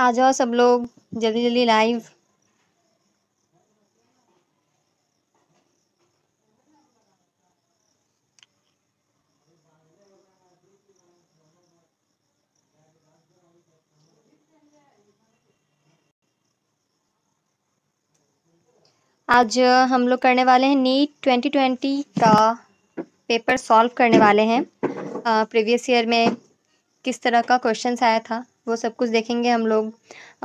आ जाओ सब लोग जल्दी जल्दी लाइव आज हम लोग करने वाले हैं नीट 2020 का पेपर सॉल्व करने वाले हैं प्रीवियस ईयर में किस तरह का क्वेश्चन आया था वो सब कुछ देखेंगे हम लोग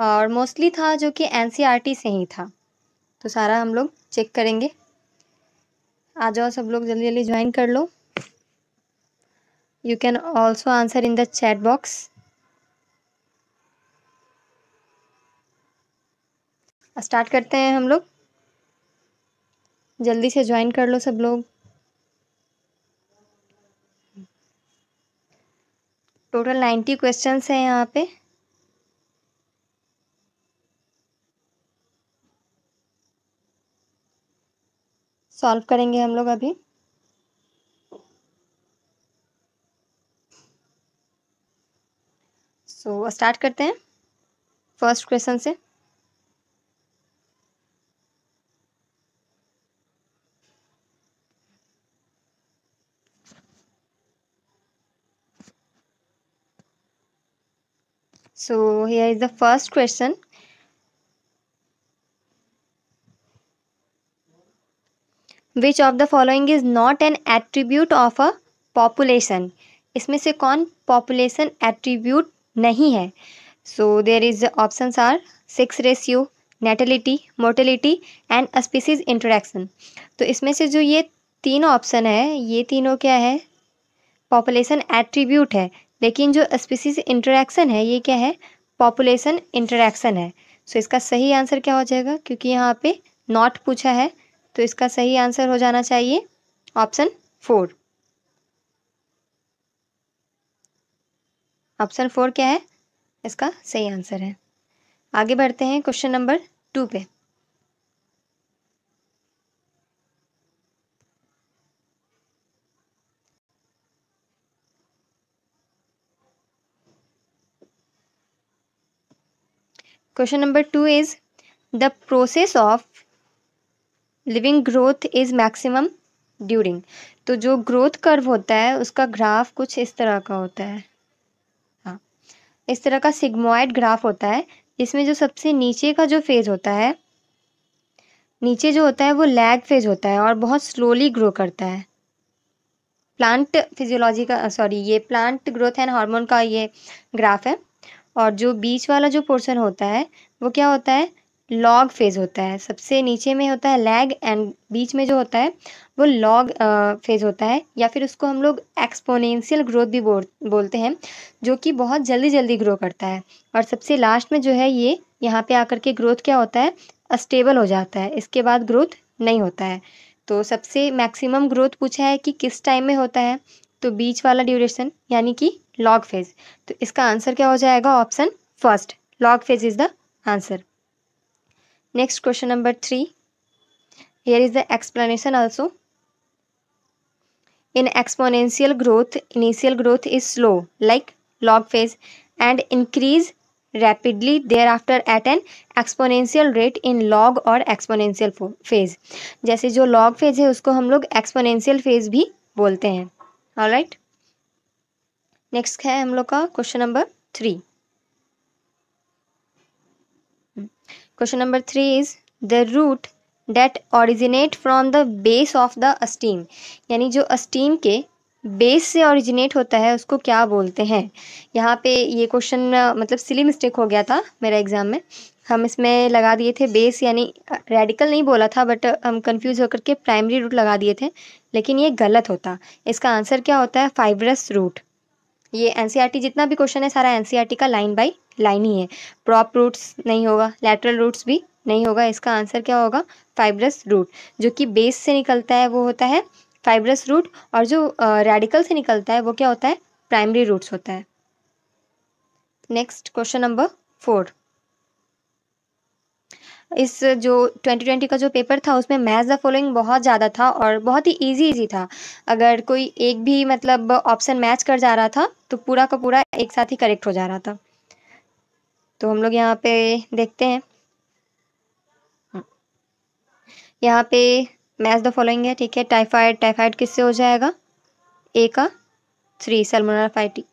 और मोस्टली था जो कि एन e से ही था तो सारा हम लोग चेक करेंगे आ जाओ सब लोग जल्दी जल्दी ज्वाइन कर लो you can also answer in the chat box start करते हैं हम लोग जल्दी से ज्वाइन कर लो सब लोग टोटल नाइन्टी क्वेश्चंस हैं यहाँ पे सॉल्व करेंगे हम लोग अभी सो so, स्टार्ट करते हैं फर्स्ट क्वेश्चन से So here is the first question. Which of the following is not an attribute of a population? इसमें से कौन population attribute नहीं है So there is the options are sex ratio, natality mortality and a species interaction तो इसमें से जो ये तीनों ऑप्शन है ये तीनों क्या है पॉपुलेशन एट्रीब्यूट है लेकिन जो स्पीसीज इंटरेक्शन है ये क्या है पॉपुलेशन इंटरेक्शन है सो so, इसका सही आंसर क्या हो जाएगा क्योंकि यहाँ पे नॉट पूछा है तो इसका सही आंसर हो जाना चाहिए ऑप्शन फोर ऑप्शन फोर क्या है इसका सही आंसर है आगे बढ़ते हैं क्वेश्चन नंबर टू पे question number two is the process of living growth is maximum during तो जो ग्रोथ कर्व होता है उसका ग्राफ कुछ इस तरह का होता है हाँ इस तरह का सिग्मोइड ग्राफ होता है इसमें जो सबसे नीचे का जो फेज़ होता है नीचे जो होता है वो लैग फेज होता है और बहुत स्लोली ग्रो करता है प्लांट फिजियोलॉजी का सॉरी ये प्लांट ग्रोथ एंड हार्मोन का ये ग्राफ है और जो बीच वाला जो पोर्सन होता है वो क्या होता है लॉग फेज़ होता है सबसे नीचे में होता है लैग एंड बीच में जो होता है वो लॉग फेज़ होता है या फिर उसको हम लोग एक्सपोनेंशियल ग्रोथ भी बोल बोलते हैं जो कि बहुत जल्दी जल्दी ग्रो करता है और सबसे लास्ट में जो है ये यहाँ पे आकर के ग्रोथ क्या होता है अस्टेबल हो जाता है इसके बाद ग्रोथ नहीं होता है तो सबसे मैक्सिमम ग्रोथ पूछा है कि किस टाइम में होता है तो बीच वाला ड्यूरेशन यानी कि लॉग फेज तो इसका आंसर क्या हो जाएगा option first log phase is the answer next question number three here is the explanation also in exponential growth initial growth is slow like log phase and increase rapidly thereafter at an exponential rate in log or exponential phase जैसे जो log phase है उसको हम लोग exponential phase भी बोलते हैं all right right? Next है हम लोग का question number three question number three is the root that originate from the base of the stem यानी जो अस्टीम के बेस से ऑरिजिनेट होता है उसको क्या बोलते हैं यहाँ पे ये क्वेश्चन मतलब सिली मिस्टेक हो गया था मेरा एग्ज़ाम में हम इसमें लगा दिए थे बेस यानी रेडिकल नहीं बोला था बट हम कंफ्यूज होकर के प्राइमरी रूट लगा दिए थे लेकिन ये गलत होता इसका आंसर क्या होता है फाइब्रस रूट ये एन e जितना भी क्वेश्चन है सारा एन e का लाइन बाई लाइन ही है प्रॉप रूट्स नहीं होगा लेटरल रूट्स भी नहीं होगा इसका आंसर क्या होगा फाइब्रस रूट जो कि बेस से निकलता है वो होता है फाइब्रस रूट और जो रेडिकल से निकलता है वो क्या होता है प्राइमरी रूट्स होता है नेक्स्ट क्वेश्चन नंबर फोर इस जो 2020 का जो पेपर था उसमें मैथ द फॉलोइंग बहुत ज़्यादा था और बहुत ही इजी इजी था अगर कोई एक भी मतलब ऑप्शन मैच कर जा रहा था तो पूरा का पूरा एक साथ ही करेक्ट हो जा रहा था तो हम लोग यहाँ पे देखते हैं यहाँ पे मैथ द फॉलोइंग है ठीक है टाइफाइड टाइफाइड किससे हो जाएगा ए का थ्री सलमोनेला फाइटी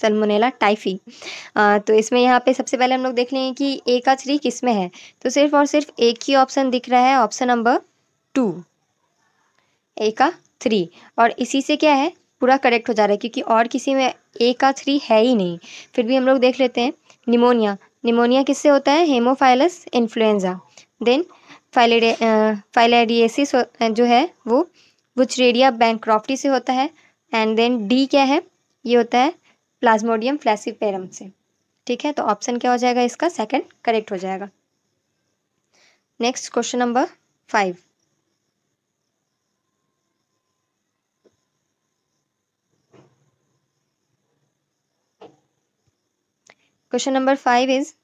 सलमोनेला टाइफी आ, तो इसमें यहाँ पे सबसे पहले हम लोग देख लेंगे कि ए का थ्री किस में है तो सिर्फ और सिर्फ एक ही ऑप्शन दिख रहा है ऑप्शन नंबर टू ए का थ्री और इसी से क्या है पूरा करेक्ट हो जा रहा है क्योंकि और किसी में ए का थ्री है ही नहीं फिर भी हम लोग देख लेते हैं निमोनिया निमोनिया किससे होता है हेमोफाइलस इन्फ्लुएंजा देन फाइलेडे फाइलेडिएसिस जो है वो वुचरेडिया बैंक्रॉफ्टी से होता है एंड देन डी क्या है ये होता है प्लाज्मोडियम फ्लैसीपेरम से ठीक है तो ऑप्शन क्या हो जाएगा इसका सेकंड करेक्ट हो जाएगा next question number five question number five is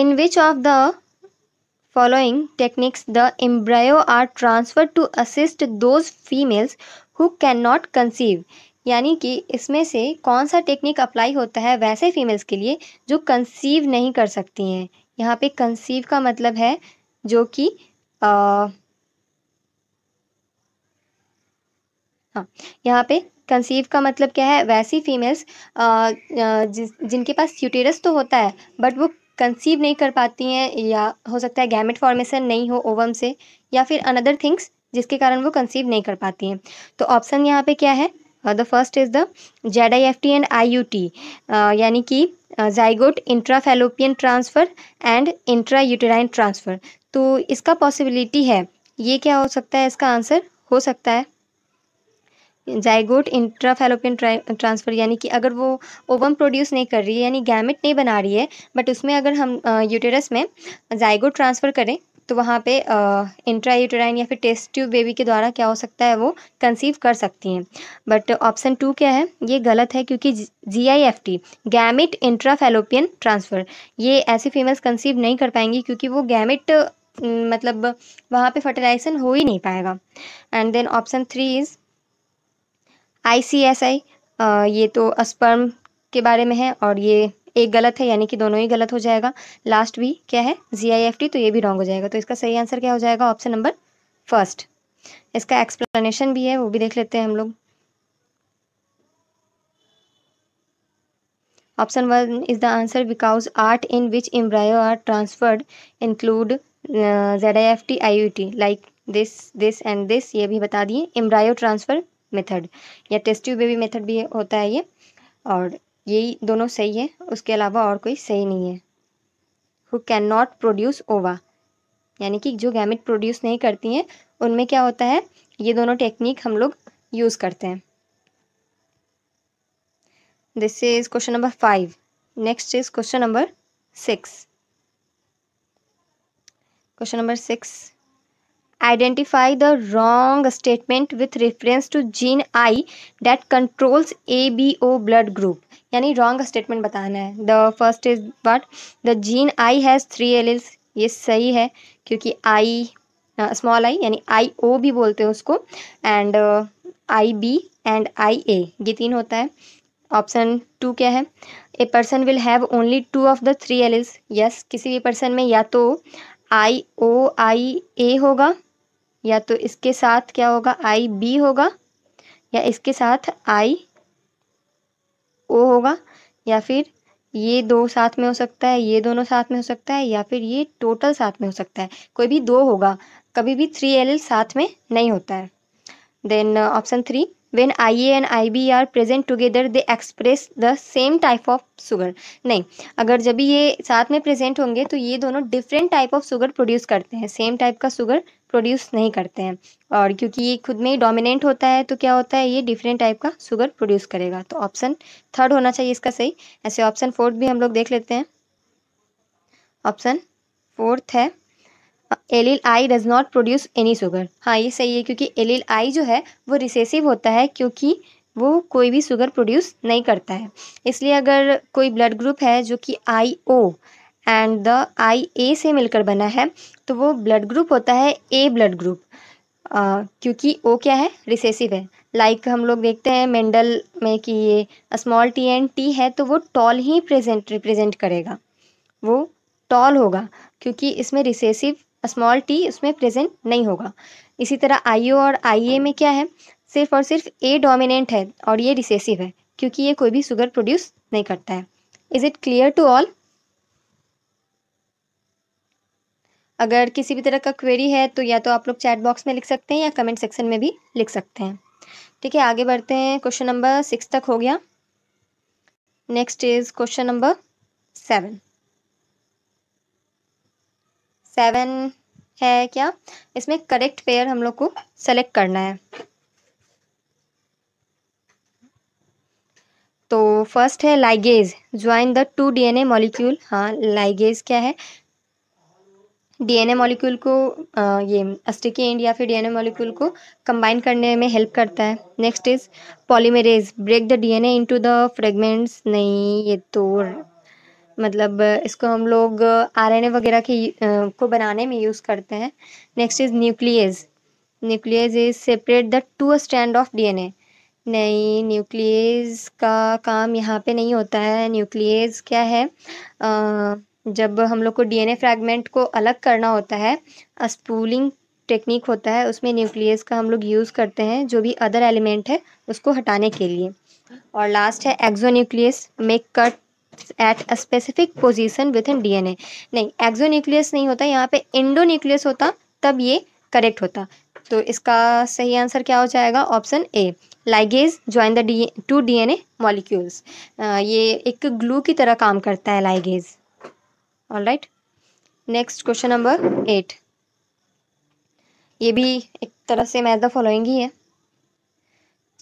in which of the following techniques, the embryo are transferred to assist those females who cannot conceive. यानी कि इसमें से कौन सा टेक्निक अप्लाई होता है वैसे फीमेल्स के लिए जो कंसीव नहीं कर सकती हैं यहाँ पे कंसीव का मतलब है जो कि हाँ यहाँ पे कंसीव का मतलब क्या है वैसी फीमेल्स जिस जिनके पास यूटेरस तो होता है बट वो कंसीव नहीं कर पाती हैं या हो सकता है गैमेट फॉर्मेशन नहीं हो ओवम से या फिर अनदर थिंग्स जिसके कारण वो कंसीव नहीं कर पाती हैं तो ऑप्शन यहाँ पे क्या है the first is the Z I F T and I U T यानी कि zygote intra fallopian transfer and intra uterine transfer तो इसका पॉसिबिलिटी है ये क्या हो सकता है इसका आंसर हो सकता है जाइगोट इंट्राफेलोपियन ट्रांसफ़र यानी कि अगर वो ओवम प्रोड्यूस नहीं कर रही है यानी गैमेट नहीं बना रही है बट उसमें अगर हम यूटेरस में जाइगोट ट्रांसफ़र करें तो वहाँ पे इंट्रा यूटेराइन या फिर टेस्ट ट्यूब बेबी के द्वारा क्या हो सकता है वो कंसीव कर सकती हैं बट ऑप्शन टू क्या है ये गलत है क्योंकि G I F T gamete intrafallopian transfer ये ऐसी फीमेल्स कंसीव नहीं कर पाएंगी क्योंकि वो गैमिट मतलब वहाँ पे फर्टिलाइजेशन हो ही नहीं पाएगा and then option three is I ये तो अस्पर्म के बारे में है और ये एक गलत है यानी कि दोनों ही गलत हो जाएगा लास्ट भी क्या है जी आई एफ टी तो ये भी रॉन्ग हो जाएगा तो इसका सही आंसर क्या हो जाएगा ऑप्शन नंबर फर्स्ट इसका एक्सप्लेनेशन भी है वो भी देख लेते हैं हम लोग option one is the answer because ART in which embryo are transferred include Z I F T I U T like this this and this ये भी बता दिए इम्ब्रायो ट्रांसफर मेथड या टेस्ट ट्यूब बेबी मेथड भी होता है ये और यही दोनों सही है उसके अलावा और कोई सही नहीं है हु कैन नॉट प्रोड्यूस ओवा यानी कि जो गैमिट प्रोड्यूस नहीं करती हैं उनमें क्या होता है ये दोनों टेक्निक हम लोग यूज़ करते हैं this is question number five next is question number six question number six identify the wrong statement with reference to gene I that controls ABO blood group यानी wrong statement बताना है the first is what the gene I has three alleles ये सही है क्योंकि I small uh, आई यानी आई ओ भी बोलते हैं उसको and I B and I A ये तीन होता है ऑप्शन टू क्या है a person will have only two of the three alleles yes किसी भी पर्सन में या तो आई ओ आई ए होगा या तो इसके साथ क्या होगा आई बी होगा या इसके साथ आई ओ होगा या फिर ये दो साथ में हो सकता है ये दोनों साथ में हो सकता है या फिर ये टोटल साथ में हो सकता है कोई भी दो होगा कभी भी थ्री एल साथ में नहीं होता है then option three when when ia and ib are present together they express the same type of sugar नहीं अगर जब भी ये साथ में present होंगे तो ये दोनों different type of sugar produce करते हैं सेम टाइप का सुगर प्रोड्यूस नहीं करते हैं और क्योंकि ये खुद में ही डोमिनेंट होता है तो क्या होता है ये डिफरेंट टाइप का सुगर प्रोड्यूस करेगा तो ऑप्शन थर्ड होना चाहिए इसका सही ऐसे ऑप्शन फोर्थ भी हम लोग देख लेते हैं ऑप्शन फोर्थ है allele I does not produce any sugar हाँ ये सही है क्योंकि एलिल आई जो है वो रिसेसिव होता है क्योंकि वो कोई भी शुगर प्रोड्यूस नहीं करता है इसलिए अगर कोई ब्लड ग्रुप है जो कि आई ओ एंड द आई ए से मिलकर बना है तो वो ब्लड ग्रुप होता है ए ब्लड ग्रुप क्योंकि ओ क्या है रिसेसिव है लाइक like हम लोग देखते हैं मेंडल में कि ये स्मॉल टी एंड टी है तो वो टॉल ही प्रेजेंट रिप्रेजेंट करेगा वो टॉल होगा क्योंकि इसमें रिसेसिव स्मॉल टी उसमें प्रेजेंट नहीं होगा इसी तरह आई और आई में क्या है सिर्फ और सिर्फ ए डोमिनेंट है और ये रिसेसिव है क्योंकि ये कोई भी शुगर प्रोड्यूस नहीं करता है is it clear to all अगर किसी भी तरह का क्वेरी है तो या तो आप लोग चैट बॉक्स में लिख सकते हैं या कमेंट सेक्शन में भी लिख सकते हैं ठीक है आगे बढ़ते हैं क्वेश्चन नंबर सिक्स तक हो गया next is question number seven seven है क्या इसमें करेक्ट पेयर हम लोग को सेलेक्ट करना है तो फर्स्ट है ligase join the two DNA molecule हाँ लाइगेज क्या है डीएनए मॉलिक्यूल को आ, ये अस्टिकी एंड या फिर डीएनए मॉलिक्यूल को कंबाइन करने में हेल्प करता है next is polymerase break the DNA into the fragments नहीं ये तो मतलब इसको हम लोग आर एन ए वगैरह के को बनाने में यूज़ करते हैं next is nucleus nucleus is separate the two stand of DNA नहीं न्यूक्लियस का काम यहाँ पे नहीं होता है न्यूक्लियस क्या है आ, जब हम लोग को डीएनए फ्रैगमेंट को अलग करना होता है स्पूलिंग टेक्निक होता है उसमें न्यूक्लियस का हम लोग यूज़ करते हैं जो भी अदर एलिमेंट है उसको हटाने के लिए और लास्ट है एक्जो न्यूक्लियस में cut at a specific position within DNA नहीं न्यूक्लियस नहीं होता यहाँ पे इंडो न्यूक्लियस होता तब ये करेक्ट होता तो इसका सही आंसर क्या हो जाएगा option A ligase join the D two DNA molecules ये एक ग्लू की तरह काम करता है ligase all right next question number eight ये भी एक तरह से मैच द फॉलोइंग ही है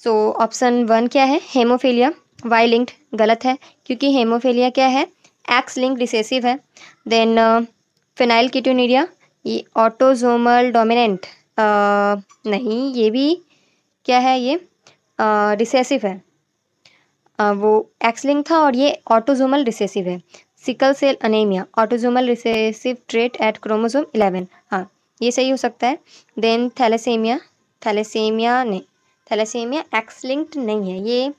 सो ऑप्शन वन क्या है हेमोफीलिया वाई लिंक्ड गलत है क्योंकि हेमोफीलिया क्या है एक्स लिंक रिसेसिव है देन फिनाइल किटोनीरिया ये ऑटोजोमल डोमिनेंट uh, नहीं ये भी क्या है ये रिसेसिव uh, है आ, uh, वो एक्स लिंक था और ये ऑटोजोमल रिसेसिव है sickle cell anaemia autosomal recessive trait at chromosome eleven हाँ ये सही हो सकता है देन थैलेसेमिया थैलेसेमिया नहीं थैलेसेमिया एक्स लिंक्ड नहीं है ये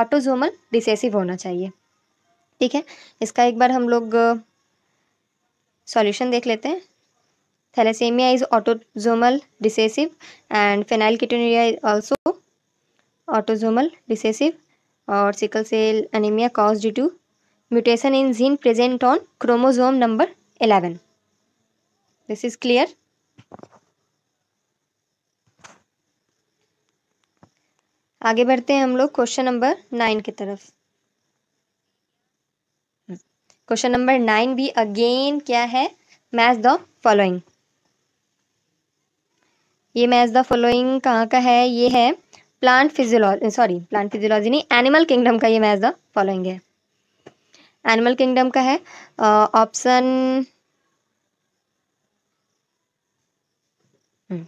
ऑटोजोमल रिसेसिव होना चाहिए ठीक है इसका एक बार हम लोग सॉल्यूशन देख लेते हैं thalassaemia is autosomal recessive and phenylketonuria is also autosomal recessive और sickle cell anaemia cause due to mutation in gene present on chromosome number eleven this is clear आगे बढ़ते हैं हम लोग क्वेश्चन नंबर नाइन की तरफ question number nine भी again क्या है मैच द फॉलोइंग ये मैच द फॉलोइंग कहाँ का है ये है plant physiology sorry plant physiology नहीं एनिमल किंगडम का ये मैच द फॉलोइंग है एनिमल किंगडम का है ऑप्शन हम्म,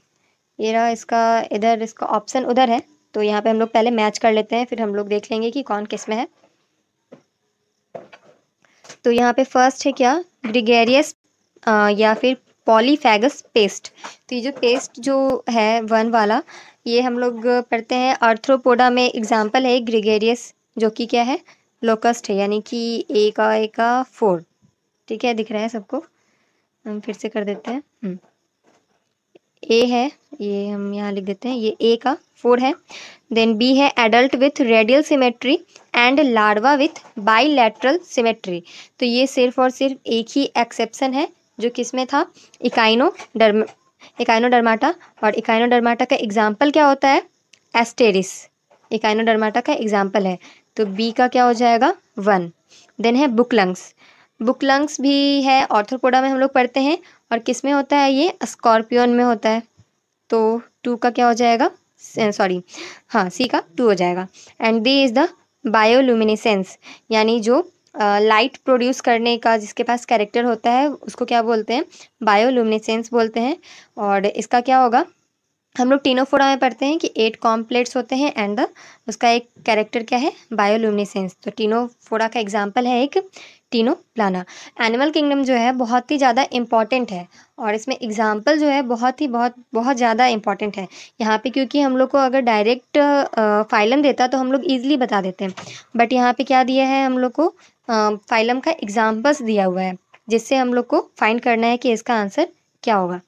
ये रहा इसका इधर इसका ऑप्शन उधर है तो यहाँ पे हम लोग पहले मैच कर लेते हैं फिर हम लोग देख लेंगे कि कौन किस में है तो यहाँ पे फर्स्ट है क्या ग्रिगेरियस या फिर पॉलीफेगस पेस्ट तो ये जो पेस्ट जो है वन वाला ये हम लोग पढ़ते हैं आर्थ्रोपोडा में एग्जाम्पल है ग्रिगेरियस जो कि क्या है लोकस्ट है यानी कि एक का एक का फोर ठीक है दिख रहा है सबको हम फिर से कर देते हैं हम्म। ए है ये हम यहाँ लिख देते हैं ये ए का फोर है देन बी है adult with radial symmetry and larva with bilateral symmetry तो ये सिर्फ और सिर्फ एक ही एक्सेप्शन है जो किसमें था इकाइनो डर्म डरमाटा और इकाइनो डरमाटा का एग्जाम्पल क्या होता है एस्टेरिस इकाइनो डरमाटा का एग्जाम्पल है तो बी का क्या हो जाएगा वन देन है बुकलंग्स बुकलंग्स भी है ऑर्थोपोडा में हम लोग पढ़ते हैं और किस में होता है ये स्कॉर्पियन में होता है तो टू का क्या हो जाएगा सॉरी हाँ सी का टू हो जाएगा and D is the bioluminescence यानी जो लाइट प्रोड्यूस करने का जिसके पास कैरेक्टर होता है उसको क्या बोलते हैं बायोलूमिनेसेंस बोलते हैं और इसका क्या होगा हम लोग टीनोफोरा में पढ़ते हैं कि एट कॉम्प्लेट्स होते हैं एंड उसका एक कैरेक्टर क्या है बायोलूमिनेसेंस तो टीनोफोरा का एग्जाम्पल है एक तीनों लाना एनिमल किंगडम जो है बहुत ही ज़्यादा इम्पॉर्टेंट है और इसमें एग्ज़ाम्पल जो है बहुत ही बहुत बहुत ज़्यादा इम्पॉर्टेंट है यहाँ पे क्योंकि हम लोग को अगर डायरेक्ट फाइलम देता तो हम लोग ईजिली बता देते हैं बट यहाँ पे क्या दिया है हम लोग को फाइलम का एग्ज़ाम्पल्स दिया हुआ है जिससे हम लोग को फाइंड करना है कि इसका आंसर क्या होगा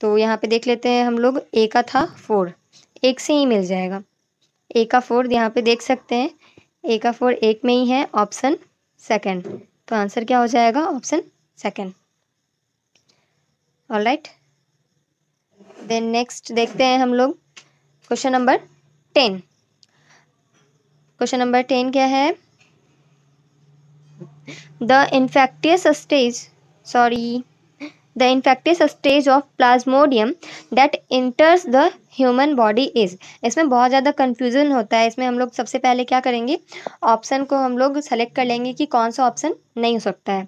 तो यहाँ पे देख लेते हैं हम लोग ए का था फोर एक से ही e मिल जाएगा ए का फोर यहाँ पे देख सकते हैं ए का फोर एक में ही है ऑप्शन सेकेंड तो आंसर क्या हो जाएगा option second all right then next देखते हैं हम लोग question number ten question number ten क्या है the infectious stage sorry The infectious stage of plasmodium that enters the human body is इसमें बहुत ज़्यादा confusion होता है इसमें हम लोग सबसे पहले क्या करेंगे ऑप्शन को हम लोग सेलेक्ट कर लेंगे कि कौन सा ऑप्शन नहीं हो सकता है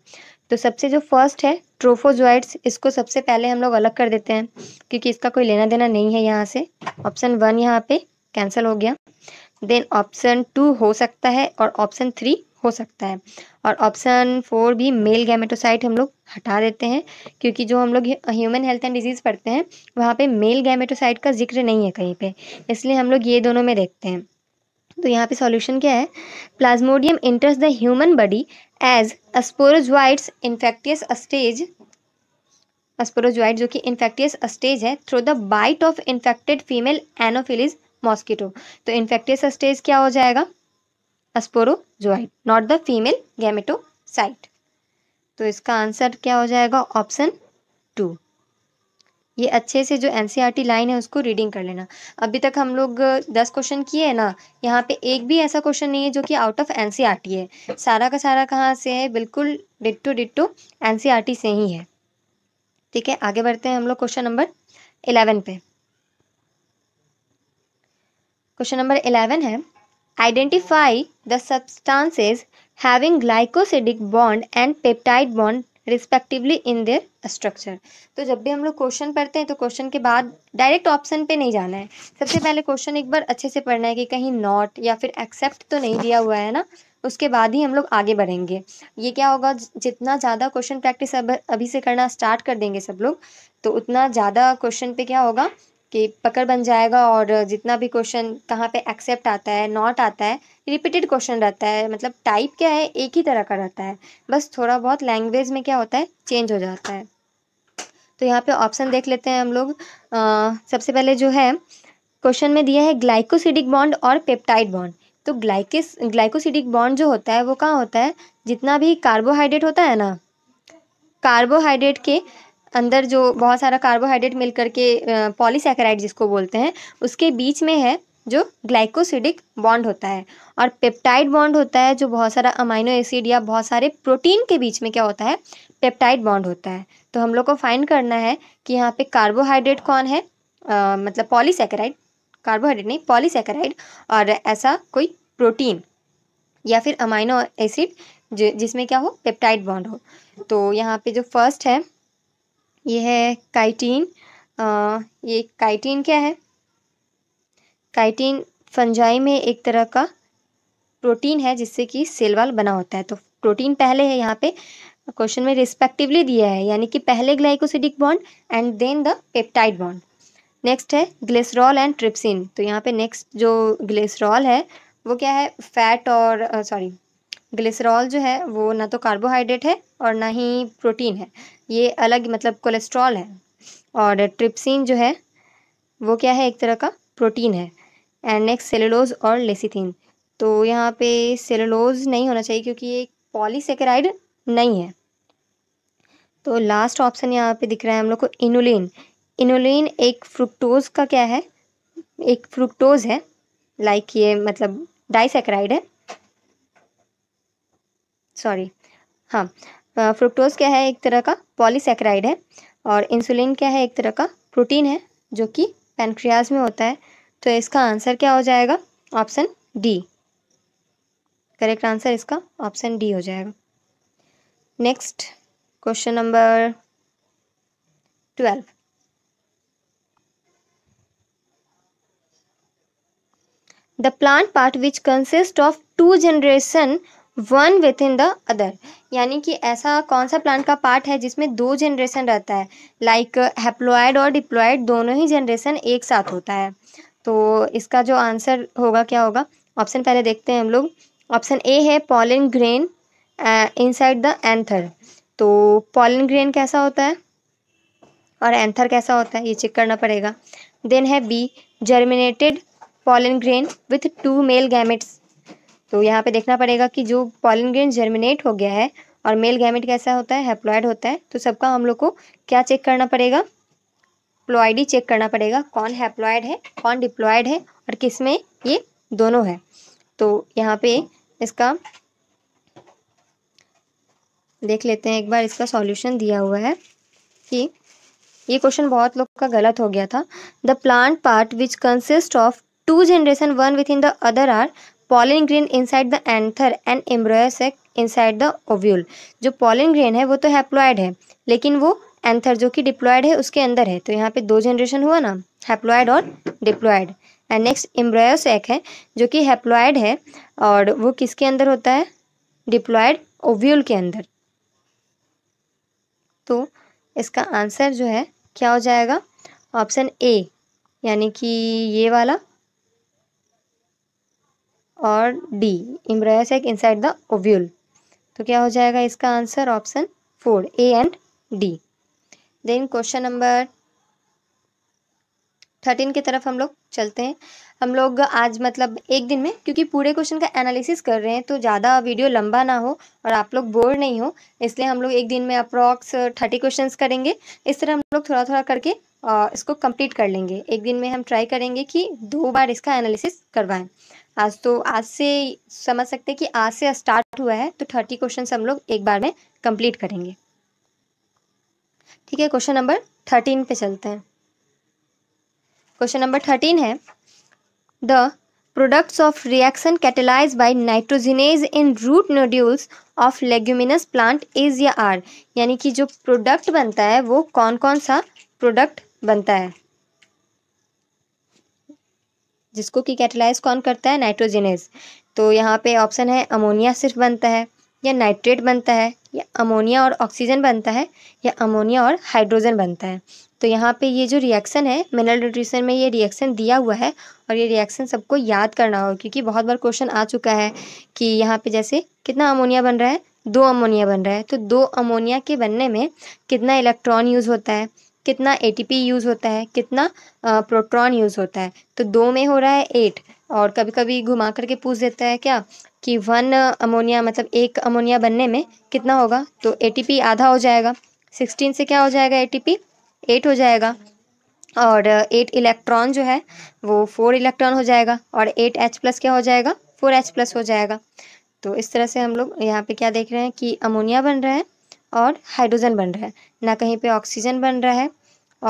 तो सबसे जो फर्स्ट है ट्रोफोजोइड्स इसको सबसे पहले हम लोग अलग कर देते हैं क्योंकि इसका कोई लेना देना नहीं है यहाँ से ऑप्शन वन यहाँ पे कैंसिल हो गया देन ऑप्शन टू हो सकता है और ऑप्शन थ्री हो सकता है और ऑप्शन फोर भी मेल गैमेटोसाइट हम लोग हटा देते हैं क्योंकि जो हम लोग ह्यूमन हेल्थ एंड डिजीज़ पढ़ते हैं वहाँ पे मेल गैमेटोसाइट का जिक्र नहीं है कहीं पे इसलिए हम लोग ये दोनों में देखते हैं तो यहाँ पे सॉल्यूशन क्या है Plasmodium enters the human body as sporozoites infectious stage sporozoite जो कि इन्फेक्टियस स्टेज है through the bite of infected female Anopheles mosquito तो इन्फेक्टियस स्टेज क्या हो जाएगा sporozoite not the female gametocyte तो इसका आंसर क्या हो जाएगा ऑप्शन टू ये अच्छे से जो एन लाइन e है उसको रीडिंग कर लेना अभी तक हम लोग दस क्वेश्चन किए हैं ना यहाँ पे एक भी ऐसा क्वेश्चन नहीं है जो कि आउट ऑफ एन है सारा का सारा कहाँ से है बिल्कुल डिट्टो डिट्टो एन से ही है ठीक है आगे बढ़ते हैं हम लोग क्वेश्चन नंबर इलेवन पे क्वेश्चन नंबर इलेवन है Identify the substances having glycosidic bond and peptide bond respectively in their structure तो जब भी हम लोग क्वेश्चन पढ़ते हैं तो क्वेश्चन के बाद डायरेक्ट ऑप्शन पे नहीं जाना है सबसे पहले क्वेश्चन एक बार अच्छे से पढ़ना है कि कहीं नॉट या फिर एक्सेप्ट तो नहीं दिया हुआ है ना उसके बाद ही हम लोग आगे बढ़ेंगे ये क्या होगा जितना ज़्यादा क्वेश्चन प्रैक्टिस अब अभी से करना स्टार्ट कर देंगे सब लोग तो उतना ज़्यादा क्वेश्चन पे क्या होगा कि पकड़ बन जाएगा और जितना भी क्वेश्चन कहाँ पे एक्सेप्ट आता है नॉट आता है रिपीटेड क्वेश्चन रहता है मतलब टाइप क्या है एक ही तरह का रहता है बस थोड़ा बहुत लैंग्वेज में क्या होता है चेंज हो जाता है तो यहाँ पे ऑप्शन देख लेते हैं हम लोग सबसे पहले जो है क्वेश्चन में दिया है ग्लाइकोसिडिक बॉन्ड और पेप्टाइड बॉन्ड तो ग्लाइकिस ग्लाइकोसिडिक बॉन्ड जो होता है वो कहाँ होता है जितना भी कार्बोहाइड्रेट होता है ना कार्बोहाइड्रेट के अंदर जो बहुत सारा कार्बोहाइड्रेट मिल करके पॉलीसेकेराइड जिसको बोलते हैं उसके बीच में है जो ग्लाइकोसिडिक बॉन्ड होता है और पेप्टाइड बॉन्ड होता है जो बहुत सारा अमाइनो एसिड या बहुत सारे प्रोटीन के बीच में क्या होता है पेप्टाइड बॉन्ड होता है तो हम लोग को फाइंड करना है कि यहाँ पे कार्बोहाइड्रेट कौन है आ, मतलब पॉलीसेकेराइड कार्बोहाइड्रेट नहीं पॉलीसेकेराइड और ऐसा कोई प्रोटीन या फिर अमाइनो एसिड जिसमें क्या हो पेप्टाइड बॉन्ड हो तो यहाँ पे जो फर्स्ट है ये है काइटीन ये काइटीन क्या है काइटीन फंजाई में एक तरह का प्रोटीन है जिससे कि सेलवाल बना होता है तो प्रोटीन पहले है यहाँ पे क्वेश्चन में रिस्पेक्टिवली दिया है यानी कि पहले glycosidic bond and then the peptide bond next है ग्लेसरॉल एंड ट्रिप्सिन तो यहाँ पे नेक्स्ट जो ग्लेसरॉल है वो क्या है फैट और सॉरी ग्लिसरॉल जो है वो ना तो कार्बोहाइड्रेट है और ना ही प्रोटीन है ये अलग मतलब कोलेस्ट्रॉल है और ट्रिप्सिन जो है वो क्या है एक तरह का प्रोटीन है एंड नेक्स्ट सेलोलोज और लेसिथिन तो यहाँ पे सेलोलोज नहीं होना चाहिए क्योंकि ये पॉलीसेकेराइड नहीं है तो लास्ट ऑप्शन यहाँ पे दिख रहा है हम लोग को इनुलिन इनुलिन एक फ्रुक्टोज का क्या है एक फ्रुक्टोज है लाइक ये मतलब डाइसेकेराइड है सॉरी हाँ फ्रुक्टोज़ क्या है एक तरह का पॉलीसेक्राइड है और इंसुलिन क्या है एक तरह का प्रोटीन है जो कि पेनक्रियाज में होता है तो इसका आंसर क्या हो जाएगा ऑप्शन डी करेक्ट आंसर इसका ऑप्शन डी हो जाएगा next question number twelve the plant part which consist of two generation one within the other यानी कि ऐसा कौन सा प्लांट का पार्ट है जिसमें दो जनरेशन रहता है लाइक हैप्लॉयड uh, और डिप्लोइड दोनों ही जनरेशन एक साथ होता है तो इसका जो आंसर होगा क्या होगा ऑप्शन पहले देखते हैं हम लोग ऑप्शन ए है pollen grain inside the anther तो पॉलिन ग्रेन कैसा होता है और एंथर कैसा होता है ये चेक करना पड़ेगा देन है B germinated pollen grain with two male gametes तो यहाँ पे देखना पड़ेगा कि जो पॉलन ग्रेन जर्मिनेट हो गया है और मेल गैमेट कैसा होता है हेप्लॉयड होता है तो सबका हम लोग को क्या चेक करना पड़ेगा प्लॉयडी चेक करना पड़ेगा कौन हैप्लॉयड है कौन डिप्लॉयड है और किस में ये दोनों है तो यहाँ पे इसका देख लेते हैं एक बार इसका सॉल्यूशन दिया हुआ है कि ये क्वेश्चन बहुत लोग का गलत हो गया था the plant part which consist of two generation one within the other are pollen grain inside the anther and embryos inside the ovule जो पॉलिन ग्रेन है वो तो हैप्लॉयड है लेकिन वो एंथर जो कि डिप्लॉयड है उसके अंदर है तो यहाँ पे दो जनरेशन हुआ ना हैप्लॉयड और डिप्लॉयड एंड नेक्स्ट एम्ब्रायोस है जो कि हैप्लॉयड है और वो किसके अंदर होता है डिप्लॉयड ओव्यूल के अंदर तो इसका आंसर जो है क्या हो जाएगा ऑप्शन ए यानी कि ये वाला और D embryo sac inside the ovule तो क्या हो जाएगा इसका answer option four A and D then question number thirteen की तरफ हम लोग चलते हैं हम लोग आज मतलब एक दिन में क्योंकि पूरे क्वेश्चन का एनालिसिस कर रहे हैं तो ज़्यादा वीडियो लंबा ना हो और आप लोग बोर नहीं हो इसलिए हम लोग एक दिन में अप्रॉक्स थर्टी क्वेश्चंस करेंगे इस तरह हम लोग थोड़ा थोड़ा करके इसको कंप्लीट कर लेंगे एक दिन में हम ट्राई करेंगे कि दो बार इसका एनालिसिस करवाएं आज तो आज से समझ सकते हैं कि आज से स्टार्ट हुआ है तो थर्टी क्वेश्चन हम लोग एक बार में कंप्लीट करेंगे ठीक है क्वेश्चन नंबर थर्टीन पे चलते हैं क्वेश्चन नंबर थर्टीन है the products of reaction catalyse by nitrogenase in root nodules of leguminous plant is या आर यानी कि जो प्रोडक्ट बनता है वो कौन कौन सा प्रोडक्ट बनता है जिसको कि कैटेलाइज कौन करता है नाइट्रोजिनेज तो यहाँ पे ऑप्शन है अमोनिया सिर्फ बनता है या नाइट्रेट बनता है या अमोनिया और ऑक्सीजन बनता है या अमोनिया और हाइड्रोजन बनता है तो यहाँ पे ये जो रिएक्शन है मिनरल न्यूट्रिशन में ये रिएक्शन दिया हुआ है और ये रिएक्शन सबको याद करना हो क्योंकि बहुत बार क्वेश्चन आ चुका है कि यहाँ पे जैसे कितना अमोनिया बन रहा है दो अमोनिया बन रहा है तो दो अमोनिया के बनने में कितना इलेक्ट्रॉन यूज़ होता है कितना एटीपी यूज़ होता है कितना प्रोटॉन यूज़ होता है तो दो में हो रहा है एट और कभी कभी घुमा करके पूछ देता है क्या कि वन अमोनिया मतलब एक अमोनिया बनने में कितना होगा तो एटीपी आधा हो जाएगा सिक्सटीन से क्या हो जाएगा एटीपी एट हो जाएगा और एट इलेक्ट्रॉन जो है वो फोर इलेक्ट्रॉन हो जाएगा और एट एच प्लस क्या हो जाएगा फोर एच प्लस हो जाएगा तो इस तरह से हम लोग यहाँ पे क्या देख रहे हैं कि अमोनिया बन रहा है और हाइड्रोजन बन रहा है ना कहीं पे ऑक्सीजन बन रहा है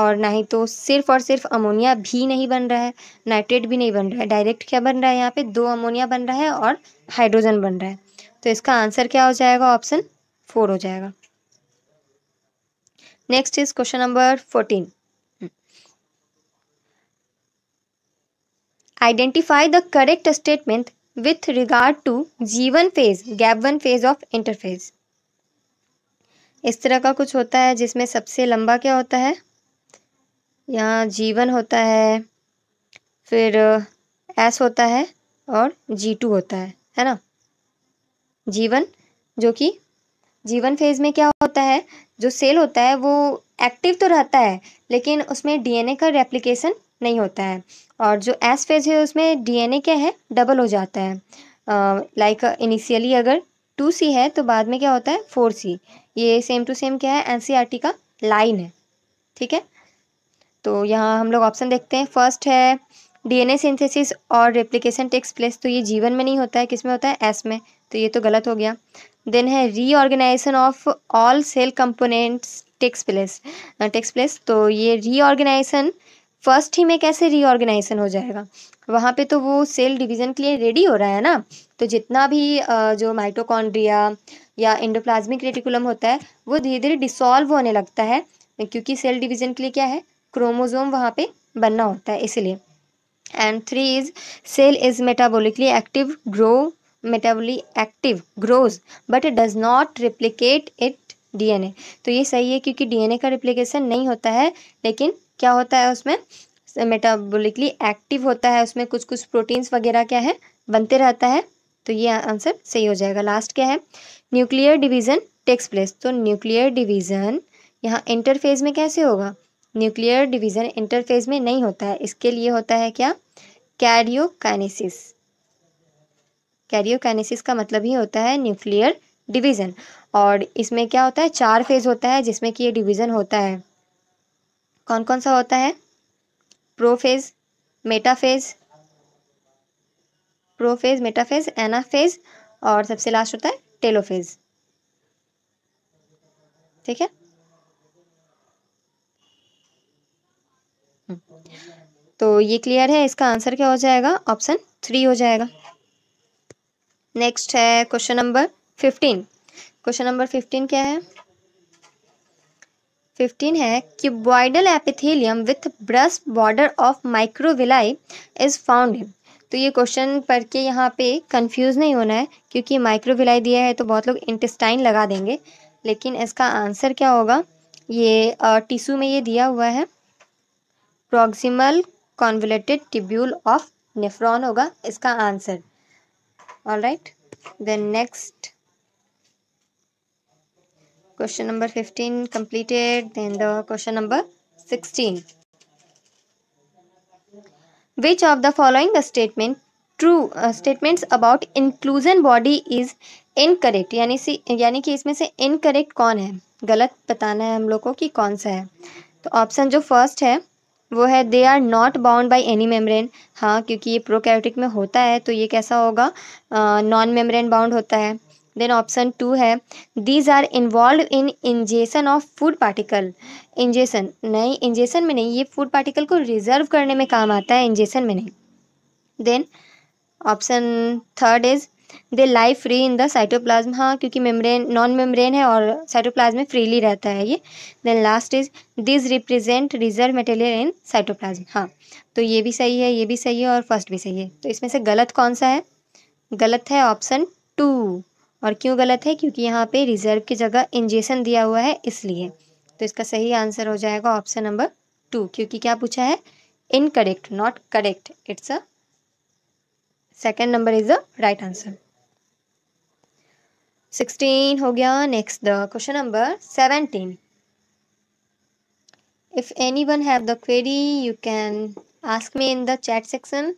और ना ही तो सिर्फ और सिर्फ अमोनिया भी नहीं बन रहा है नाइट्रेट भी नहीं बन रहा है डायरेक्ट क्या बन रहा है यहाँ पे दो अमोनिया बन रहा है और हाइड्रोजन बन रहा है तो इसका आंसर क्या हो जाएगा ऑप्शन फोर हो जाएगा next is question number fourteen identify the correct statement with regard to G one phase gap one phase of interphase इस तरह का कुछ होता है जिसमें सबसे लंबा क्या होता है यहाँ जीवन होता है फिर एस होता है और जी टू होता है है ना जीवन जो कि जीवन फेज में क्या होता है जो सेल होता है वो एक्टिव तो रहता है लेकिन उसमें डीएनए का रेप्लिकेशन नहीं होता है और जो एस फेज है उसमें डीएनए क्या है डबल हो जाता है लाइक uh, इनिशियली like, अगर टू सी है तो बाद में क्या होता है फोर सी ये सेम टू सेम क्या है एन e का लाइन है ठीक है तो यहाँ हम लोग ऑप्शन देखते हैं फर्स्ट है डीएनए सिंथेसिस और रेप्लिकेशन टेक्स प्लेस तो ये जीवन में नहीं होता है किस में होता है एस में तो ये तो गलत हो गया देन है reorganisation of all cell components takes place takes place तो ये रीऑर्गेनाइजेशन फर्स्ट ही में कैसे रीऑर्गेनाइजेशन हो जाएगा वहाँ पे तो वो सेल डिवीज़न के लिए रेडी हो रहा है ना तो जितना भी जो माइटोकॉन्ड्रिया या इंडोप्लाज्मिक रेटिकुलम होता है वो धीरे धीरे डिसॉल्व होने लगता है क्योंकि सेल डिवीजन के लिए क्या है क्रोमोजोम वहाँ पे बनना होता है इसलिए and three is cell is metabolically active grow metabolically active grows but does not replicate it DNA तो ये सही है क्योंकि डीएनए का रिप्लिकेशन नहीं होता है लेकिन क्या होता है उसमें मेटाबोलिकली एक्टिव होता है उसमें कुछ कुछ प्रोटीन्स वगैरह क्या है बनते रहता है तो ये आंसर सही हो जाएगा लास्ट क्या है न्यूक्लियर डिवीज़न टेक्स प्लेस तो न्यूक्लियर डिवीज़न यहाँ इंटरफेज में कैसे होगा न्यूक्लियर डिवीज़न इंटरफेज में नहीं होता है इसके लिए होता है क्या कैरियोकाइनेसिस कैरियोकाइनेसिस का मतलब ही होता है न्यूक्लियर डिवीज़न और इसमें क्या होता है चार फेज होता है जिसमें कि ये डिवीज़न होता है कौन कौन सा होता है prophase metaphase prophase metaphase anaphase और सबसे लास्ट होता है टेलोफेज ठीक है हम्म। तो ये क्लियर है इसका आंसर क्या हो जाएगा ऑप्शन थ्री हो जाएगा नेक्स्ट है question number fifteen question number fifteen क्या है फिफ्टीन है वाइडल epithelium with brush border of microvilli is found तो ये क्वेश्चन पढ़ के यहाँ पे कंफ्यूज नहीं होना है क्योंकि माइक्रोविलाई दिया है तो बहुत लोग इंटेस्टाइन लगा देंगे लेकिन इसका आंसर क्या होगा ये टिश्यू में ये दिया हुआ है proximal convoluted tubule of nephron होगा इसका answer all right then next question number fifteen completed then the question number sixteen which of the following the statement true uh, statements about inclusion body is incorrect यानी सी यानी कि इसमें से incorrect कौन है गलत बताना है हम लोग को कि कौन सा है तो ऑप्शन जो फर्स्ट है वो है they are not bound by any membrane हाँ क्योंकि ये प्रोकैरियोटिक में होता है तो ये कैसा होगा नॉन मेम्ब्रेन बाउंड होता है then option two is these are involve in ingestion of food particle ingestion नहीं इंजेसन में नहीं ये फूड पार्टिकल को रिजर्व करने में काम आता है इंजेसन में नहीं then option third is they life free in the cytoplasm हाँ क्योंकि मेम्ब्रेन नॉन मेम्ब्रेन है और साइटोप्लाज्म में फ्रीली रहता है ये then last is this represent reserve material in cytoplasm हाँ तो ये भी सही है ये भी सही है और फर्स्ट भी सही है तो इसमें से गलत कौन सा है गलत है ऑप्शन टू और क्यों गलत है क्योंकि यहाँ पे रिजर्व की जगह इंजेशन दिया हुआ है इसलिए तो इसका सही आंसर हो जाएगा ऑप्शन नंबर टू क्योंकि क्या पूछा है incorrect not correct it's a second number is the right answer sixteen हो गया next the question number seventeen if anyone have the query you can ask me in the chat section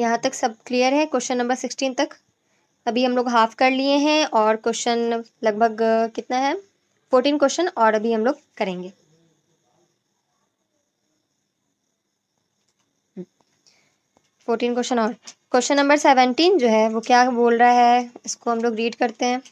यहाँ तक सब clear है question number sixteen तक अभी हम लोग हाफ कर लिए हैं और क्वेश्चन लगभग कितना है फोर्टीन क्वेश्चन और अभी हम लोग करेंगे फोर्टीन क्वेश्चन और क्वेश्चन नंबर सेवेंटीन जो है वो क्या बोल रहा है इसको हम लोग रीड करते हैं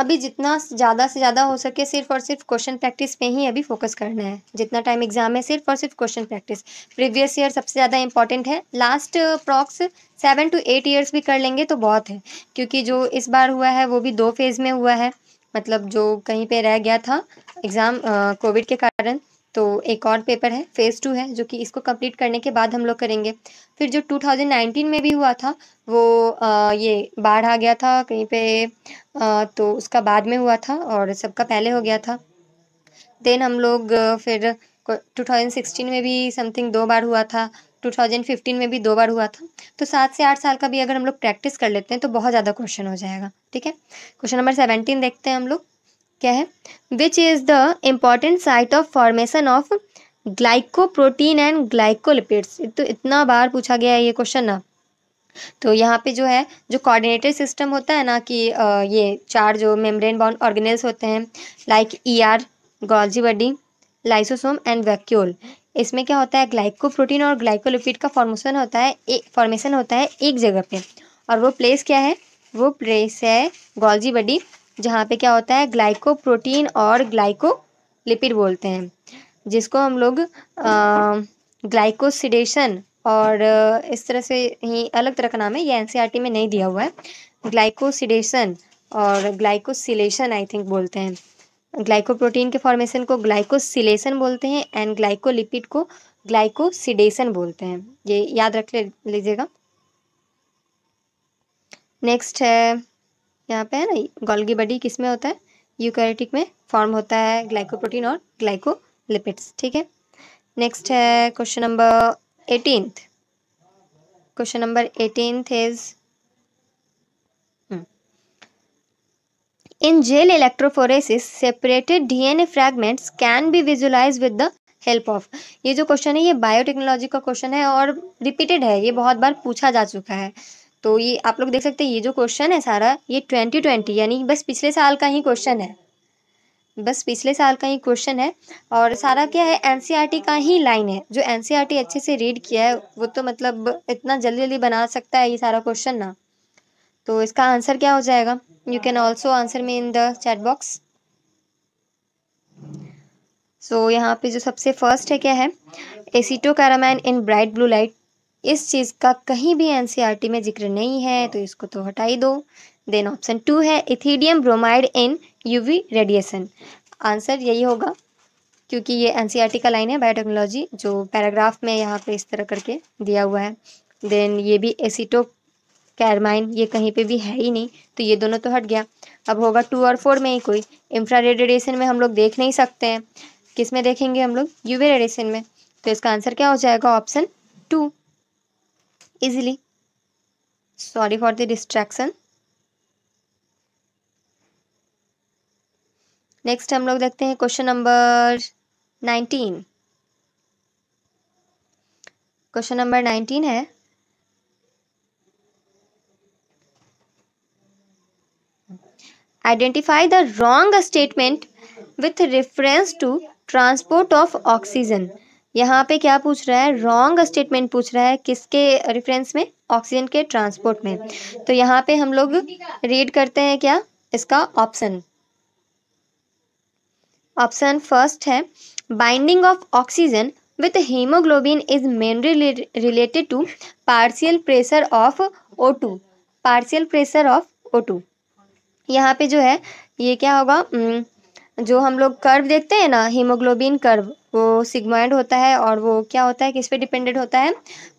अभी जितना ज़्यादा से ज़्यादा हो सके सिर्फ और सिर्फ क्वेश्चन प्रैक्टिस पे ही अभी फोकस करना है जितना टाइम एग्जाम है सिर्फ और सिर्फ क्वेश्चन प्रैक्टिस प्रीवियस ईयर सबसे ज़्यादा इंपॉर्टेंट है लास्ट प्रॉक्स सेवन टू एट ईयर्स भी कर लेंगे तो बहुत है क्योंकि जो इस बार हुआ है वो भी दो फेज़ में हुआ है मतलब जो कहीं पर रह गया था एग्ज़ाम कोविड uh, के कारण तो एक और पेपर है फेज़ टू है जो कि इसको कंप्लीट करने के बाद हम लोग करेंगे फिर जो 2019 में भी हुआ था वो आ, ये बाढ़ आ गया था कहीं पे आ, तो उसका बाद में हुआ था और सबका पहले हो गया था देन हम लोग फिर 2016 में भी समथिंग दो बार हुआ था 2015 में भी दो बार हुआ था तो सात से आठ साल का भी अगर हम लोग प्रैक्टिस कर लेते हैं तो बहुत ज़्यादा क्वेश्चन हो जाएगा ठीक है क्वेश्चन नंबर सेवेंटीन देखते हैं हम लोग क्या है which is the important site of formation of glycoprotein and glycolipids तो इतना बार पूछा गया है ये क्वेश्चन ना तो यहाँ पे जो है जो कोऑर्डिनेटर सिस्टम होता है ना कि आ, ये चार जो मेम्ब्रेन बाउंड ऑर्गेनल्स होते हैं like ER Golgi body lysosome and vacuole इसमें क्या होता है ग्लाइकोप्रोटीन और ग्लाइकोलिपिड का फॉर्मेशन होता है एक फॉर्मेशन होता है एक जगह पे और वो प्लेस क्या है वो प्लेस है गॉल्जी बडी जहाँ पे क्या होता है ग्लाइको प्रोटीन और ग्लाइको लिपिड बोलते हैं जिसको हम लोग ग्लाइकोसिडेशन और इस तरह से ही अलग तरह का नाम है ये एन e में नहीं दिया हुआ है ग्लाइकोसिडेशन और ग्लाइकोसिलेशन आई थिंक बोलते हैं ग्लाइकोप्रोटीन के फॉर्मेशन को ग्लाइकोसिलेशन बोलते हैं एंड ग्लाइकोलिपिड को ग्लाइकोसिडेशन बोलते हैं ये याद रख लीजिएगा नेक्स्ट है यहाँ पे है ना गोल्गी बडी किस में होता है यूकैरियोटिक में फॉर्म होता है ग्लाइकोप्रोटीन और ग्लाइकोलिपिड्स ठीक है नेक्स्ट है question number eighteenth question number eighteenth is in gel electrophoresis separated DNA fragments can be visualise with the help of ये जो क्वेश्चन है ये बायोटेक्नोलॉजी का क्वेश्चन है और रिपीटेड है ये बहुत बार पूछा जा चुका है तो ये आप लोग देख सकते हैं ये जो क्वेश्चन है सारा ये ट्वेंटी ट्वेंटी यानी बस पिछले साल का ही क्वेश्चन है बस पिछले साल का ही क्वेश्चन है और सारा क्या है एनसीईआरटी e का ही लाइन है जो एनसीईआरटी e अच्छे से रीड किया है वो तो मतलब इतना जल्दी जल्दी बना सकता है ये सारा क्वेश्चन ना तो इसका आंसर क्या हो जाएगा you can also answer me in the chat box so यहाँ पे जो सबसे फर्स्ट है क्या है acetocarmine in bright blue light इस चीज़ का कहीं भी एनसीईआरटी e में जिक्र नहीं है तो हाँ। इसको तो हटा ही दो देन ऑप्शन टू है ethidium bromide in UV radiation answer यही होगा क्योंकि ये एनसीईआरटी e का लाइन है बायोटेक्नोलॉजी जो पैराग्राफ में यहाँ पे इस तरह करके दिया हुआ है देन ये भी एसीटो कैरमाइन ये कहीं पे भी है ही नहीं तो ये दोनों तो हट गया अब होगा टू और फोर में ही कोई इंफ्रा रेडिएशन में हम लोग देख नहीं सकते हैं किस में देखेंगे हम लोग यूवी रेडिएशन में तो इसका आंसर क्या हो जाएगा option two easily. Sorry for the distraction. Next हम लोग देखते हैं question number nineteen question number nineteen है identify the wrong statement with reference to transport of oxygen यहाँ पे क्या पूछ रहा है रॉन्ग स्टेटमेंट पूछ रहा है किसके रेफरेंस में ऑक्सीजन के ट्रांसपोर्ट में तो यहाँ पे हम लोग रीड करते हैं क्या इसका ऑप्शन ऑप्शन फर्स्ट है binding of oxygen with haemoglobin is mainly related to partial pressure of O two partial pressure of O two यहाँ पे जो है ये क्या होगा जो हम लोग कर्व देखते हैं ना हीमोग्लोबिन कर्व वो सिग्माइड होता है और वो क्या होता है किस पे डिपेंडेंट होता है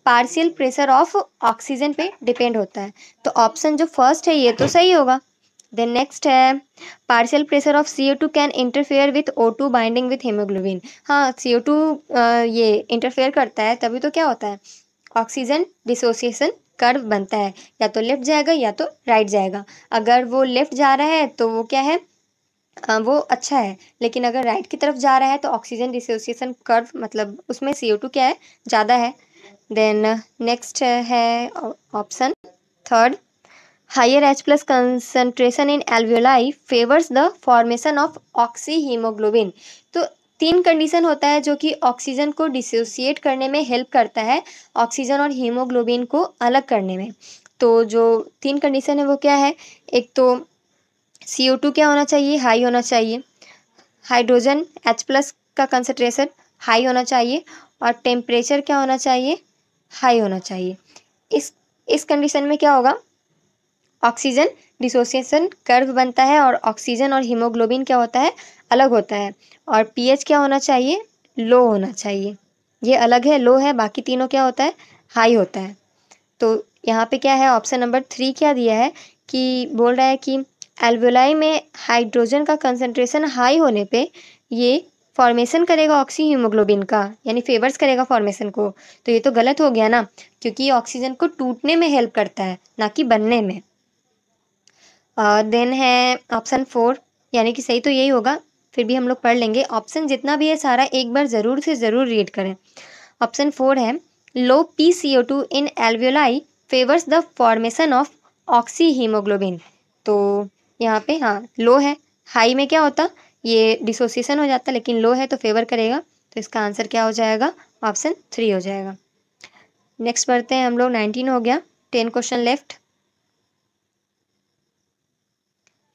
पार्शियल प्रेशर ऑफ ऑक्सीजन पे डिपेंड होता है तो ऑप्शन जो फर्स्ट है ये तो सही होगा देन नेक्स्ट है partial pressure of C O two can interfere with O two binding with haemoglobin हाँ सी ओ टू ये इंटरफेयर करता है तभी तो क्या होता है ऑक्सीजन डिसोसिएशन कर्व बनता है या तो लेफ्ट जाएगा या तो राइट जाएगा अगर वो लेफ्ट जा रहा है तो वो क्या है वो अच्छा है लेकिन अगर राइट की तरफ जा रहा है तो ऑक्सीजन डिसोसिएशन कर्व मतलब उसमें सी क्या है ज़्यादा है देन नेक्स्ट है option third H plus concentration in alveoli favours the formation of oxyhaemoglobin तो तीन कंडीशन होता है जो कि ऑक्सीजन को डिसोसिएट करने में हेल्प करता है ऑक्सीजन और हीमोग्लोबिन को अलग करने में तो जो तीन कंडीशन है वो क्या है एक तो सी ओ टू क्या होना चाहिए हाई होना चाहिए हाइड्रोजन एच प्लस का कंसनट्रेशन हाई होना चाहिए और टेम्परेचर क्या होना चाहिए हाई होना चाहिए इस इस कंडीशन में क्या होगा ऑक्सीजन डिसोसिएशन कर्व बनता है और ऑक्सीजन और हीमोग्लोबिन क्या होता है अलग होता है और पीएच क्या होना चाहिए लो होना चाहिए ये अलग है लो है बाकी तीनों क्या होता है हाई होता है तो यहाँ पे क्या है ऑप्शन नंबर थ्री क्या दिया है कि बोल रहा है कि एल्वोलाई में हाइड्रोजन का कंसनट्रेशन हाई होने पे ये फॉर्मेशन करेगा ऑक्सी हीमोग्लोबिन का यानी फेवर्स करेगा फॉर्मेशन को तो ये तो गलत हो गया ना क्योंकि ये ऑक्सीजन को टूटने में हेल्प करता है ना कि बनने में देन है ऑप्शन फोर यानी कि सही तो यही होगा फिर भी हम लोग पढ़ लेंगे ऑप्शन जितना भी है सारा एक बार ज़रूर से ज़रूर रीड करें ऑप्शन फोर है low P C O two in alveoli favours the formation of oxyhaemoglobin तो यहाँ पे हाँ लो है हाई में क्या होता ये डिसोसिएशन हो जाता लेकिन लो है तो फेवर करेगा तो इसका आंसर क्या हो जाएगा ऑप्शन थ्री हो जाएगा नेक्स्ट पढ़ते हैं हम लोग नाइनटीन हो गया टेन क्वेश्चन लेफ्ट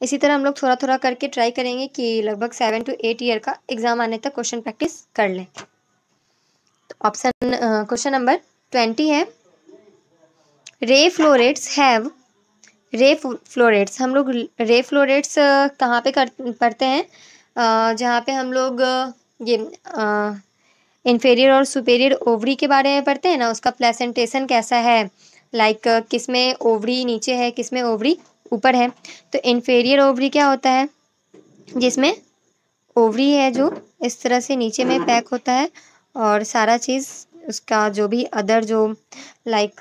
इसी तरह हम लोग थोड़ा थोड़ा करके ट्राई करेंगे कि लगभग सेवन टू एट ईयर का एग्ज़ाम आने तक क्वेश्चन प्रैक्टिस कर लें ऑप्शन क्वेश्चन नंबर ट्वेंटी है ray florets have ray florets हम लोग रे फ्लोरेट्स कहाँ पे कर पढ़ते हैं जहाँ पे हम लोग ये इन्फेरियर और सुपेरियर ओवरी के बारे में पढ़ते हैं ना उसका प्लेसेंटेशन कैसा है लाइक किस में ओवरी नीचे है किस में ओवरी ऊपर है तो इन्फेरियर ओवरी क्या होता है जिसमें ओवरी है जो इस तरह से नीचे में पैक होता है और सारा चीज़ उसका जो भी अदर जो like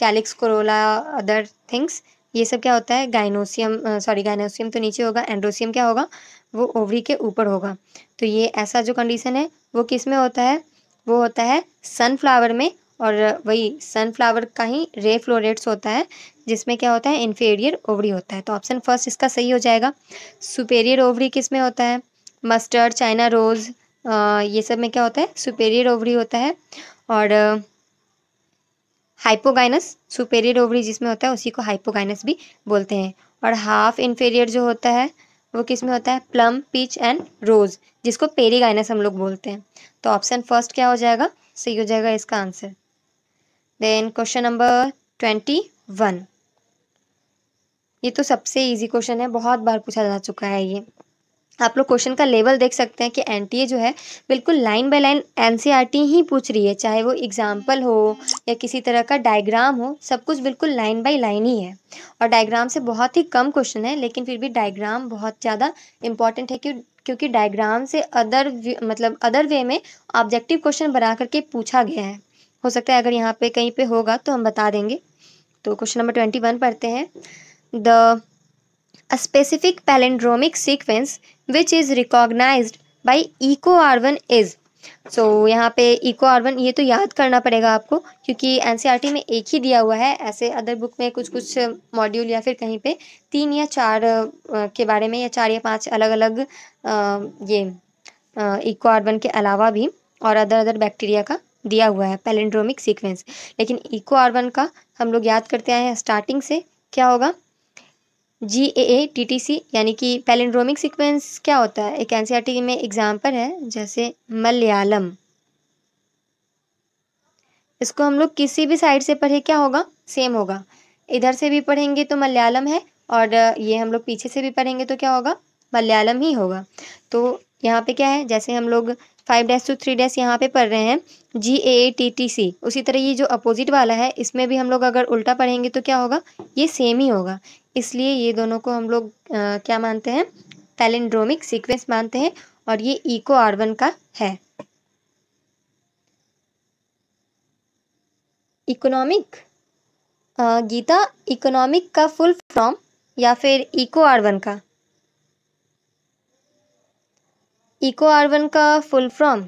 calyx corolla other things ये सब क्या होता है गाइनोसियम सॉरी गाइनोसियम तो नीचे होगा एंड्रोसियम क्या होगा वो ओवरी के ऊपर होगा तो ये ऐसा जो कंडीशन है वो किस में होता है वो होता है सनफ्लावर में और वही सनफ्लावर का ही रे फ्लोरेट्स होता है जिसमें क्या होता है इन्फेरियर ओवरी होता है तो ऑप्शन फर्स्ट इसका सही हो जाएगा सुपेरियर ओवरी किस में होता है मस्टर्ड चाइना रोज़ ये सब में क्या होता है सुपेरियर ओवरी होता है और हाइपोगाइनस सुपेरियर ओवरी जिसमें होता है उसी को हाइपोगाइनस भी बोलते हैं और हाफ इन्फेरियर जो होता है वो किस में होता है प्लम पीच एंड रोज जिसको पेरीगाइनस हम लोग बोलते हैं तो ऑप्शन फर्स्ट क्या हो जाएगा सही हो जाएगा इसका answer then question number twenty one ये तो सबसे इजी क्वेश्चन है बहुत बार पूछा जा चुका है ये आप लोग क्वेश्चन का लेवल देख सकते हैं कि एनटीए जो है बिल्कुल लाइन बाय लाइन एनसीईआरटी ही पूछ रही है चाहे वो एग्जाम्पल हो या किसी तरह का डायग्राम हो सब कुछ बिल्कुल लाइन बाय लाइन ही है और डायग्राम से बहुत ही कम क्वेश्चन है लेकिन फिर भी डायग्राम बहुत ज़्यादा इंपॉर्टेंट है क्यों क्योंकि डायग्राम से अदर मतलब अदर वे में ऑब्जेक्टिव क्वेश्चन बना करके पूछा गया है हो सकता है अगर यहाँ पर कहीं पर होगा तो हम बता देंगे तो क्वेश्चन नंबर ट्वेंटी वन पढ़ते हैं the a specific palindromic sequence which is recognized by eco R1 is so so, यहाँ पे इको आर्वन ये तो याद करना पड़ेगा आपको क्योंकि एन e में एक ही दिया हुआ है ऐसे अदर बुक में कुछ कुछ मॉड्यूल या फिर कहीं पे तीन या चार के बारे में या चार या पांच अलग अलग ये इको आर्वन के अलावा भी और अदर अदर बैक्टीरिया का दिया हुआ है पेलेंड्रोमिक सीक्वेंस लेकिन इको आर्वन का हम लोग याद करते आए हैं स्टार्टिंग से क्या होगा जी ए ए टी टी सी यानी कि पैलिंड्रोमिक सीक्वेंस क्या होता है एक एन e में एग्जाम्पल है जैसे मलयालम इसको हम लोग किसी भी साइड से पढ़े क्या होगा सेम होगा इधर से भी पढ़ेंगे तो मलयालम है और ये हम लोग पीछे से भी पढ़ेंगे तो क्या होगा मलयालम ही होगा तो यहाँ पे क्या है जैसे हम लोग five dash to three dash यहाँ पे पढ़ रहे हैं जी ए ए टी टी सी उसी तरह ये जो अपोजिट वाला है इसमें भी हम लोग अगर उल्टा पढ़ेंगे तो क्या होगा ये सेम ही होगा इसलिए ये दोनों को हम लोग क्या मानते हैं पैलिंड्रोमिक सीक्वेंस मानते हैं और ये इको आर्वन का है इकोनॉमिक गीता इकोनॉमिक का फुल फॉर्म या फिर इको वन का इको आर्वन का फुल फॉर्म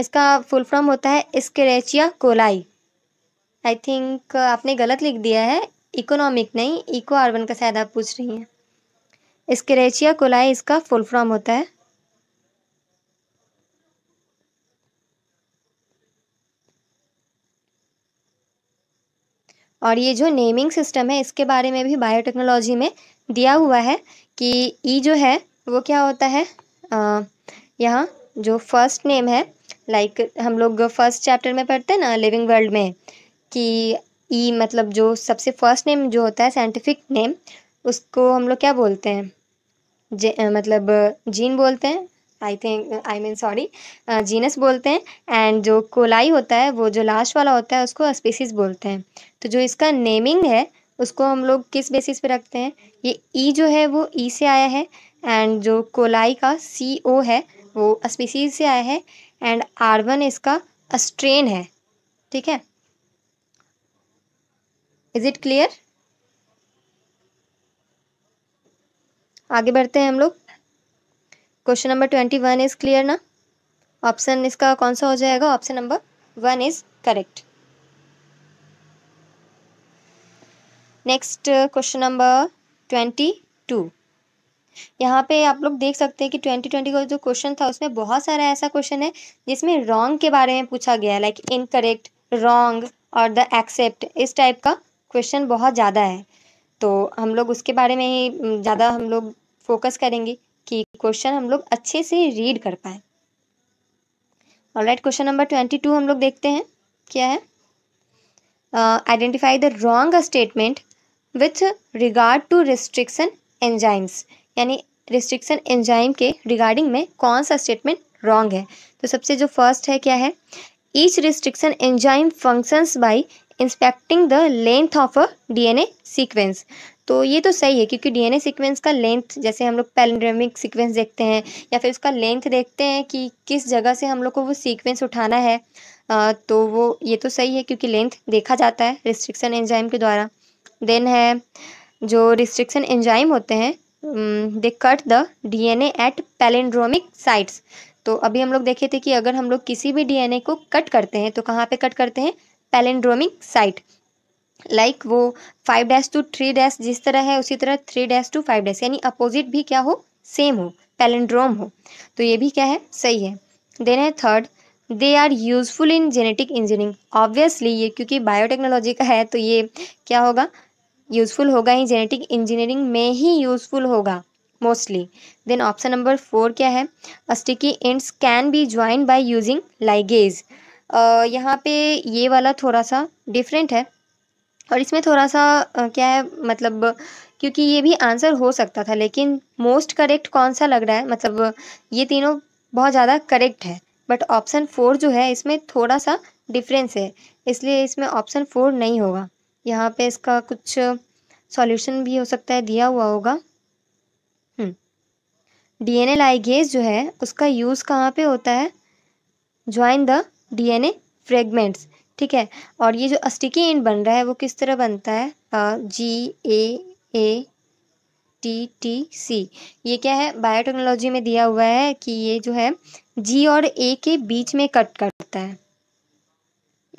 इसका फुल फॉर्म होता है स्क्रेचिया कोलाई आई थिंक आपने गलत लिख दिया है इकोनॉमिक नहीं इको आर्बन का शायद आप पूछ रही हैं स्क्रेचिया कोलाई इसका फुल फॉर्म होता है और ये जो नेमिंग सिस्टम है इसके बारे में भी बायोटेक्नोलॉजी में दिया हुआ है कि ई e जो है वो क्या होता है यहाँ जो फर्स्ट नेम है लाइक like हम लोग फर्स्ट चैप्टर में पढ़ते हैं ना लिविंग वर्ल्ड में कि ई e मतलब जो सबसे फर्स्ट नेम जो होता है साइंटिफिक नेम उसको हम लोग क्या बोलते हैं जे मतलब जीन बोलते हैं I think I mean sorry genus बोलते हैं एंड जो कोलाई होता है वो जो लास्ट वाला होता है उसको स्पीसीज बोलते हैं तो जो इसका नेमिंग है उसको हम लोग किस बेसिस पे रखते हैं ये ई e जो है वो ई e से आया है एंड जो कोलाई का सी ओ है वो स्पीसीज से आया है एंड आर वन इसका स्ट्रेन है ठीक है इज इट क्लियर आगे बढ़ते हैं हम लोग question number twenty one is clear ना ऑप्शन इसका कौन सा हो जाएगा option number one is correct next question number twenty two यहाँ पे आप लोग देख सकते हैं कि ट्वेंटी ट्वेंटी का जो क्वेश्चन था उसमें बहुत सारा ऐसा क्वेश्चन है जिसमें रॉन्ग के बारे में पूछा गया है लाइक इनकरेक्ट रॉन्ग और द एक्सेप्ट इस टाइप का क्वेश्चन बहुत ज़्यादा है तो हम लोग उसके बारे में ही ज़्यादा हम लोग फोकस करेंगे कि क्वेश्चन हम लोग अच्छे से रीड कर पाए right question number twenty two हम लोग देखते हैं क्या है identify the wrong statement with regard to restriction enzymes यानी रिस्ट्रिक्शन एंजाइम के रिगार्डिंग में कौन सा स्टेटमेंट रॉन्ग है तो सबसे जो फर्स्ट है क्या है each restriction enzyme functions by inspecting the length of a DNA sequence तो ये तो सही है क्योंकि डीएनए सीक्वेंस का लेंथ जैसे हम लोग पैलेंड्रेमिक सीक्वेंस देखते हैं या फिर उसका लेंथ देखते हैं कि किस जगह से हम लोग को वो सीक्वेंस उठाना है आ, तो वो ये तो सही है क्योंकि लेंथ देखा जाता है रिस्ट्रिक्शन एंजाइम के द्वारा देन है जो रिस्ट्रिक्शन एंजाइम होते हैं they cut the DNA at palindromic sites तो अभी हम लोग देखे थे कि अगर हम लोग किसी भी डीएनए को कट करते हैं तो कहाँ पे कट करते हैं पैलेंड्रोमिक साइट लाइक like वो five dash to three dash जिस तरह है उसी तरह three dash to five dash यानी अपोजिट भी क्या हो सेम हो पैलेंड्रोम हो तो ये भी क्या है सही है देन है third they are useful in genetic engineering obviously ये क्योंकि बायोटेक्नोलॉजी का है तो ये क्या होगा यूजफुल होगा ही जेनेटिक इंजीनियरिंग में ही यूजफुल होगा mostly then option number four क्या है sticky ends can be join by using ligase यहाँ पे ये वाला थोड़ा सा डिफरेंट है और इसमें थोड़ा सा क्या है मतलब क्योंकि ये भी आंसर हो सकता था लेकिन मोस्ट करेक्ट कौन सा लग रहा है मतलब ये तीनों बहुत ज़्यादा करेक्ट है बट ऑप्शन फोर जो है इसमें थोड़ा सा डिफरेंस है इसलिए इसमें ऑप्शन फोर नहीं होगा यहाँ पे इसका कुछ सॉल्यूशन भी हो सकता है दिया हुआ होगा D N L I guess जो है उसका यूज़ कहाँ पे होता है ज्वाइन द डीएनए फ्रेगमेंट्स ठीक है और ये जो अस्टिकी एंड बन रहा है वो किस तरह बनता है जी ए ए टी टी सी ये क्या है बायोटेक्नोलॉजी में दिया हुआ है कि ये जो है जी और ए के बीच में कट करता है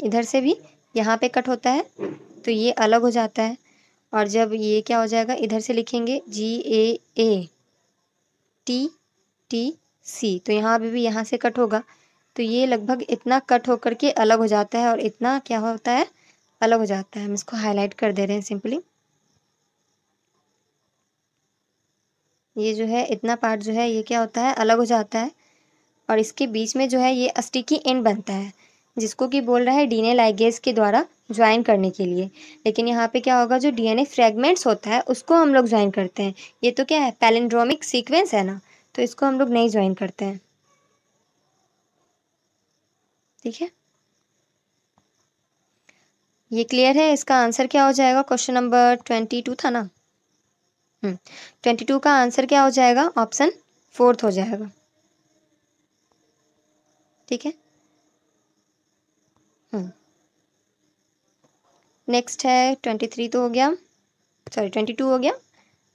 इधर से भी यहाँ पे कट होता है तो ये अलग हो जाता है और जब ये क्या हो जाएगा इधर से लिखेंगे जी ए ए टी टी सी तो यहाँ पर भी यहाँ से कट होगा तो ये लगभग इतना कट होकर के अलग हो जाता है और इतना क्या होता है अलग हो जाता है हम इसको हाईलाइट कर दे रहे हैं सिंपली ये जो है इतना पार्ट जो है ये क्या होता है अलग हो जाता है और इसके बीच में जो है ये अस्टिकी एंड बनता है जिसको कि बोल रहा है डीएनए लाइगेज के द्वारा ज्वाइन करने के लिए लेकिन यहाँ पे क्या होगा जो डीएनए फ्रेगमेंट्स होता है उसको हम लोग ज्वाइन करते हैं ये तो क्या है पैलेंड्रोमिक सीक्वेंस है ना तो इसको हम लोग नहीं ज्वाइन करते हैं ठीक है ये क्लियर है इसका आंसर क्या हो जाएगा क्वेश्चन नंबर ट्वेंटी टू था ना ट्वेंटी हम्म, टू का आंसर क्या हो जाएगा ऑप्शन फोर्थ हो जाएगा ठीक है नेक्स्ट हम्म। है ट्वेंटी थ्री तो हो गया सॉरी ट्वेंटी टू हो गया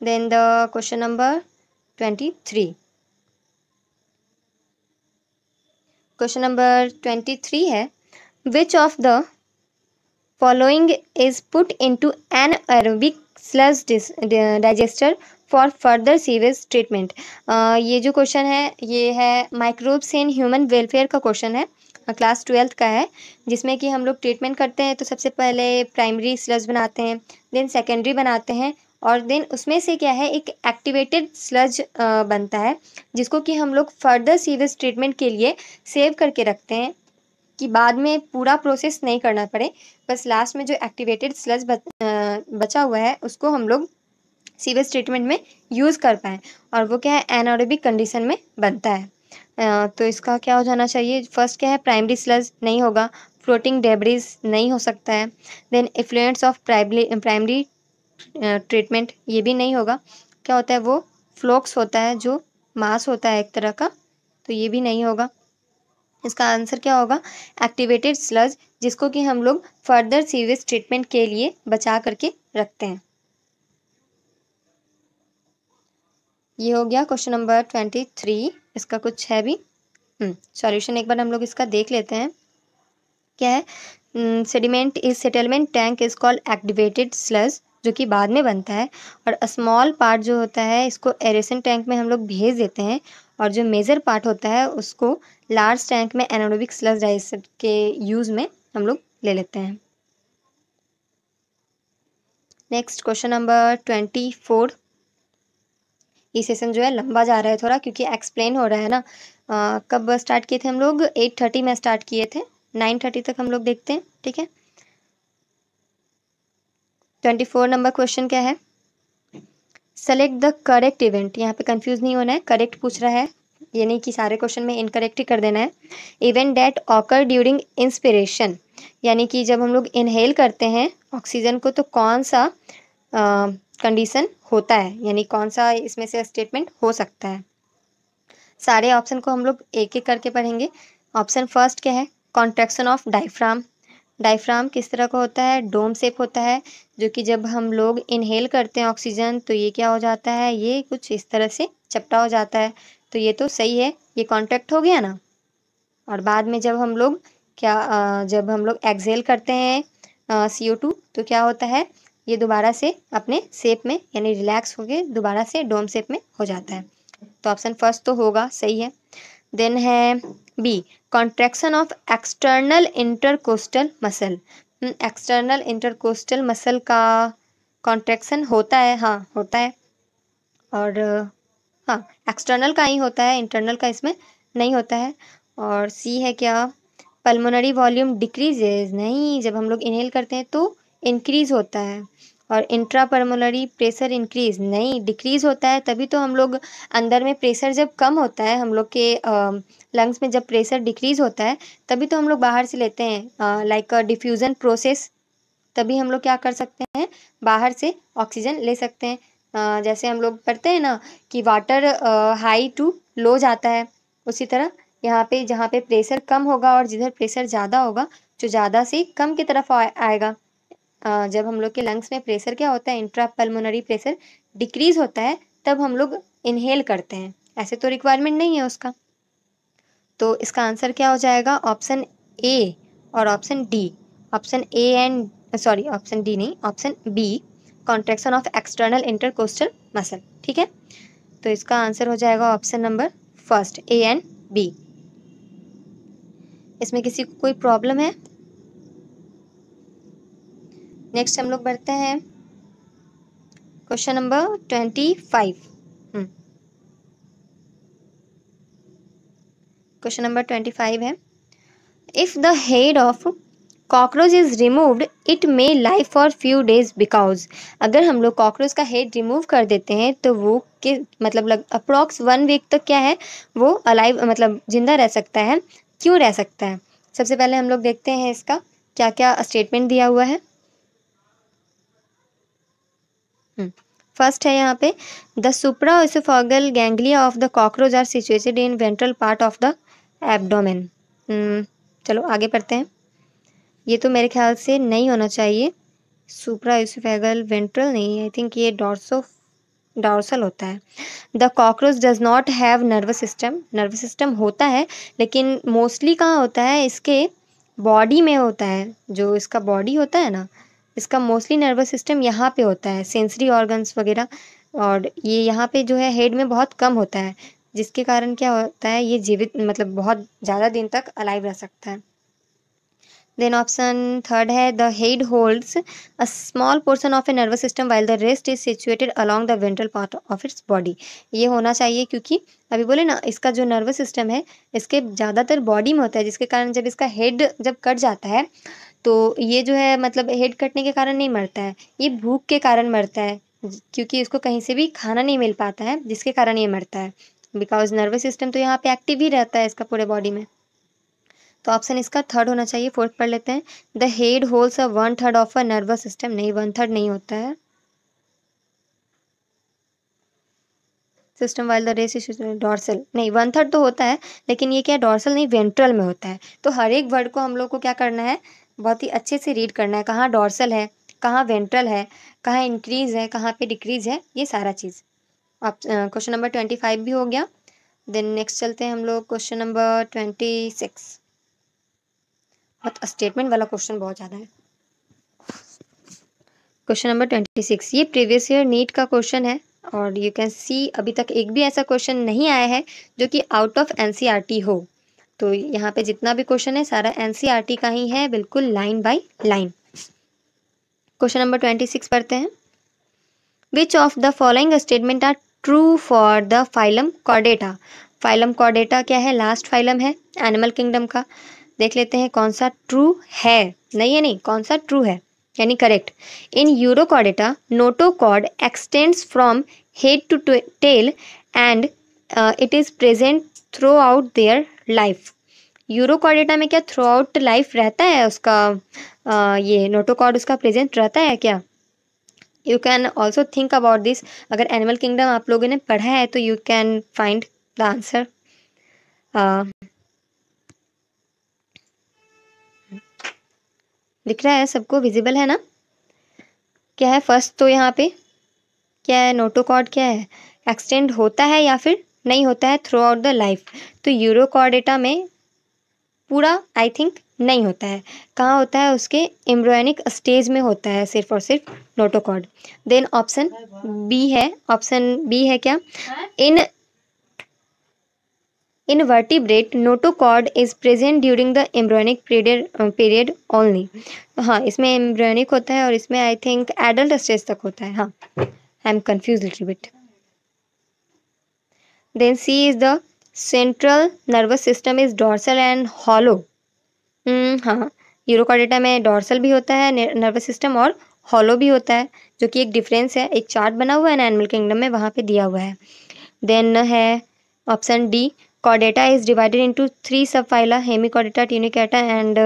then the question number twenty three question number twenty three है which of the following is put into anaerobic sludge digester for further sewage treatment ये जो क्वेश्चन है ये है माइक्रोब्स इन ह्यूमन वेलफेयर का क्वेश्चन है क्लास uh, ट्वेल्थ का है जिसमें कि हम लोग ट्रीटमेंट करते हैं तो सबसे पहले प्राइमरी स्लज बनाते हैं देन सेकेंडरी बनाते हैं और देन उसमें से क्या है एक एक्टिवेटेड स्लज बनता है जिसको कि हम लोग फर्दर सीवेज ट्रीटमेंट के लिए सेव करके रखते हैं कि बाद में पूरा प्रोसेस नहीं करना पड़े बस लास्ट में जो एक्टिवेटेड स्लज बचा हुआ है उसको हम लोग सीवेज ट्रीटमेंट में यूज़ कर पाएँ और वो क्या है एनारोबिक कंडीशन में बनता है तो इसका क्या हो जाना चाहिए फर्स्ट क्या है प्राइमरी स्लज नहीं होगा फ्लोटिंग डेबरीज नहीं हो सकता है then effluents of primary primary treatment ये भी नहीं होगा क्या होता है वो फ्लोक्स होता है जो मास होता है एक तरह का तो ये भी नहीं होगा इसका आंसर क्या होगा एक्टिवेटेड स्लज जिसको कि हम लोग फर्दर सीवियस ट्रीटमेंट के लिए बचा करके रखते हैं ये हो गया क्वेश्चन नंबर ट्वेंटी थ्री इसका कुछ है भी सॉल्यूशन हम्म, एक बार हम लोग इसका देख लेते हैं क्या है sediment is settlement tank is called activated sludge जो कि बाद में बनता है और स्मॉल पार्ट जो होता है इसको एरेसन टैंक में हम लोग भेज देते हैं और जो मेजर पार्ट होता है उसको लार्ज टैंक में एनाडोबिक स्लस डाइजेस्टर के यूज़ में हम लोग ले लेते हैं next question number twenty four ये सेशन जो है लंबा जा रहा है थोड़ा क्योंकि एक्सप्लेन हो रहा है ना आ, कब स्टार्ट किए थे हम लोग एट थर्टी में स्टार्ट किए थे नाइन थर्टी तक हम लोग देखते हैं ठीक है ट्वेंटी फोर नंबर क्वेश्चन क्या है सेलेक्ट द करेक्ट इवेंट यहाँ पे कंफ्यूज नहीं होना है करेक्ट पूछ रहा है यानी कि सारे क्वेश्चन में इनकरेक्ट ही कर देना है event that occur during inspiration यानी कि जब हम लोग इनहेल करते हैं ऑक्सीजन को तो कौन सा कंडीशन होता है यानी कौन सा इसमें से स्टेटमेंट हो सकता है सारे ऑप्शन को हम लोग एक एक करके पढ़ेंगे ऑप्शन फर्स्ट क्या है कॉन्ट्रैक्शन ऑफ डाइफ्राम डायफ्राम किस तरह का होता है डोम सेप होता है जो कि जब हम लोग इनहेल करते हैं ऑक्सीजन तो ये क्या हो जाता है ये कुछ इस तरह से चपटा हो जाता है तो ये तो सही है ये कॉन्ट्रैक्ट हो गया ना और बाद में जब हम लोग क्या जब हम लोग एक्सहेल करते हैं सी तो क्या होता है ये दोबारा से अपने सेप में यानी रिलैक्स होकर दोबारा से डोम सेप में हो जाता है तो ऑप्शन फर्स्ट तो होगा सही है देन है B contraction of external intercostal muscle external intercostal muscle का कॉन्ट्रैक्शन होता है हाँ होता है और हाँ एक्सटर्नल का ही होता है इंटरनल का इसमें नहीं होता है और सी है क्या पल्मोनरी वॉल्यूम डिक्रीजेज नहीं जब हम लोग इनहेल करते हैं तो इंक्रीज होता है और इंट्रापर्मोलरी प्रेशर इंक्रीज नहीं डिक्रीज होता है तभी तो हम लोग अंदर में प्रेशर जब कम होता है हम लोग के लंग्स में जब प्रेशर डिक्रीज होता है तभी तो हम लोग बाहर से लेते हैं लाइक डिफ्यूज़न प्रोसेस तभी हम लोग क्या कर सकते हैं बाहर से ऑक्सीजन ले सकते हैं uh, जैसे हम लोग पढ़ते हैं ना कि वाटर हाई टू लो जाता है उसी तरह यहाँ पे जहाँ पे प्रेशर कम होगा और जिधर प्रेशर ज़्यादा होगा जो ज़्यादा से कम की तरफ आ, आएगा जब हम लोग के लंग्स में प्रेशर क्या होता है इंट्रा पल्मोनरी प्रेशर डिक्रीज होता है तब हम लोग इनहेल करते हैं ऐसे तो रिक्वायरमेंट नहीं है उसका तो इसका आंसर क्या हो जाएगा ऑप्शन ए और option D option A and sorry option D नहीं option B contraction of external intercostal muscle ठीक है तो इसका आंसर हो जाएगा option number first A and B इसमें किसी को कोई प्रॉब्लम है नेक्स्ट हम लोग बढ़ते हैं question number twenty five question number twenty five है if the head of cockroach is removed it may life for few days because अगर हम लोग कॉकरोच का हेड रिमूव कर देते हैं तो वो के मतलब लग अप्रॉक्स वन वीक तक क्या है वो अलाइव मतलब ज़िंदा रह सकता है क्यों रह सकता है सबसे पहले हम लोग देखते हैं इसका क्या क्या स्टेटमेंट दिया हुआ है फर्स्ट है यहाँ पे the supraoesophageal ganglia of the cockroach are situated in ventral part of the abdomen hmm, चलो आगे पढ़ते हैं ये तो मेरे ख्याल से नहीं होना चाहिए सुप्रा इसोफेगल वेंट्रल नहीं आई थिंक ये डॉर्सो डॉर्सल होता है the cockroach does not have nervous system nervous system होता है लेकिन मोस्टली कहाँ होता है इसके बॉडी में होता है जो इसका बॉडी होता है ना इसका मोस्टली नर्वस सिस्टम यहाँ पे होता है सेंसरी ऑर्गन्स वगैरह और ये यहाँ पे जो है हेड में बहुत कम होता है जिसके कारण क्या होता है ये जीवित मतलब बहुत ज़्यादा दिन तक अलाइव रह सकता है देन ऑप्शन थर्ड है the head holds a small portion of a nervous system while the rest is situated along the ventral part of its body ये होना चाहिए क्योंकि अभी बोले ना इसका जो नर्वस सिस्टम है इसके ज़्यादातर बॉडी में होता है जिसके कारण जब इसका हेड जब कट जाता है तो ये जो है मतलब हेड कटने के कारण नहीं मरता है ये भूख के कारण मरता है क्योंकि इसको कहीं से भी खाना नहीं मिल पाता है जिसके कारण ये मरता है बिकॉज नर्वस सिस्टम तो यहाँ पे एक्टिव ही रहता है इसका पूरे बॉडी में तो ऑप्शन इसका थर्ड होना चाहिए फोर्थ पढ़ लेते हैं the head holds a one third of a nervous system नहीं वन थर्ड नहीं होता है system while the rest dorsal नहीं वन थर्ड तो होता है लेकिन ये क्या डॉर्सल नहीं वेंट्रल में होता है तो हर एक वर्ड को हम लोग को क्या करना है बहुत ही अच्छे से रीड करना है कहाँ डॉर्सल है कहाँ वेंट्रल है कहाँ इंक्रीज है कहाँ पे डिक्रीज है ये सारा चीज़ आप क्वेश्चन नंबर ट्वेंटी फाइव भी हो गया देन नेक्स्ट चलते हैं हम लोग क्वेश्चन नंबर ट्वेंटी सिक्स बहुत स्टेटमेंट वाला क्वेश्चन बहुत ज़्यादा है क्वेश्चन नंबर ट्वेंटी सिक्स ये प्रीवियस ईयर नीट का क्वेश्चन है और यू कैन सी अभी तक एक भी ऐसा क्वेश्चन नहीं आया है जो कि आउट ऑफ एन हो तो यहाँ पे जितना भी क्वेश्चन है सारा एन e का ही है बिल्कुल line by line question number twenty six पढ़ते हैं विच of the following statement are true for the phylum कॉडेटा phylum कॉडेटा क्या है लास्ट फाइलम है एनिमल किंगडम का देख लेते हैं कौन सा ट्रू है नहीं है नहीं कौन सा ट्रू है यानी correct in urochordata notochord extends from head to tail and it is present throughout their life urochordata में क्या थ्रू आउट लाइफ रहता है उसका uh, ये नोटोकॉड उसका प्रेजेंट रहता है क्या you can also think about this अगर एनिमल किंगडम आप लोगों ने पढ़ा है तो you can find the answer दिख रहा है सबको विजिबल है ना क्या है फर्स्ट तो यहाँ पे क्या है नोटोकॉर्ड क्या है एक्सटेंड होता है या फिर नहीं होता है थ्रू आउट द लाइफ तो यूरोकॉर्डेटा में पूरा आई थिंक नहीं होता है कहाँ होता है उसके एम्ब्रोनिक स्टेज में होता है सिर्फ और सिर्फ नोटोकॉर्ड देन ऑप्शन बी है ऑप्शन बी है क्या इन हाँ। In vertebrate notochord is present during the embryonic period period only हाँ इसमें एम्ब्रॉनिक होता है और इसमें आई थिंक एडल्ट स्टेज तक होता है हाँ I am confuse little bit then C is the central nervous system is dorsal and hollow हाँ यूरोकॉडेटा में डॉर्सल भी होता है नर्वस सिस्टम और हॉलो भी होता है जो कि एक डिफरेंस है एक चार्ट बना हुआ है ना एनिमल किंगडम में वहाँ पे दिया हुआ है देन है ऑप्शन डी कॉडेटा divided into three subphyla hemichordata tunicata and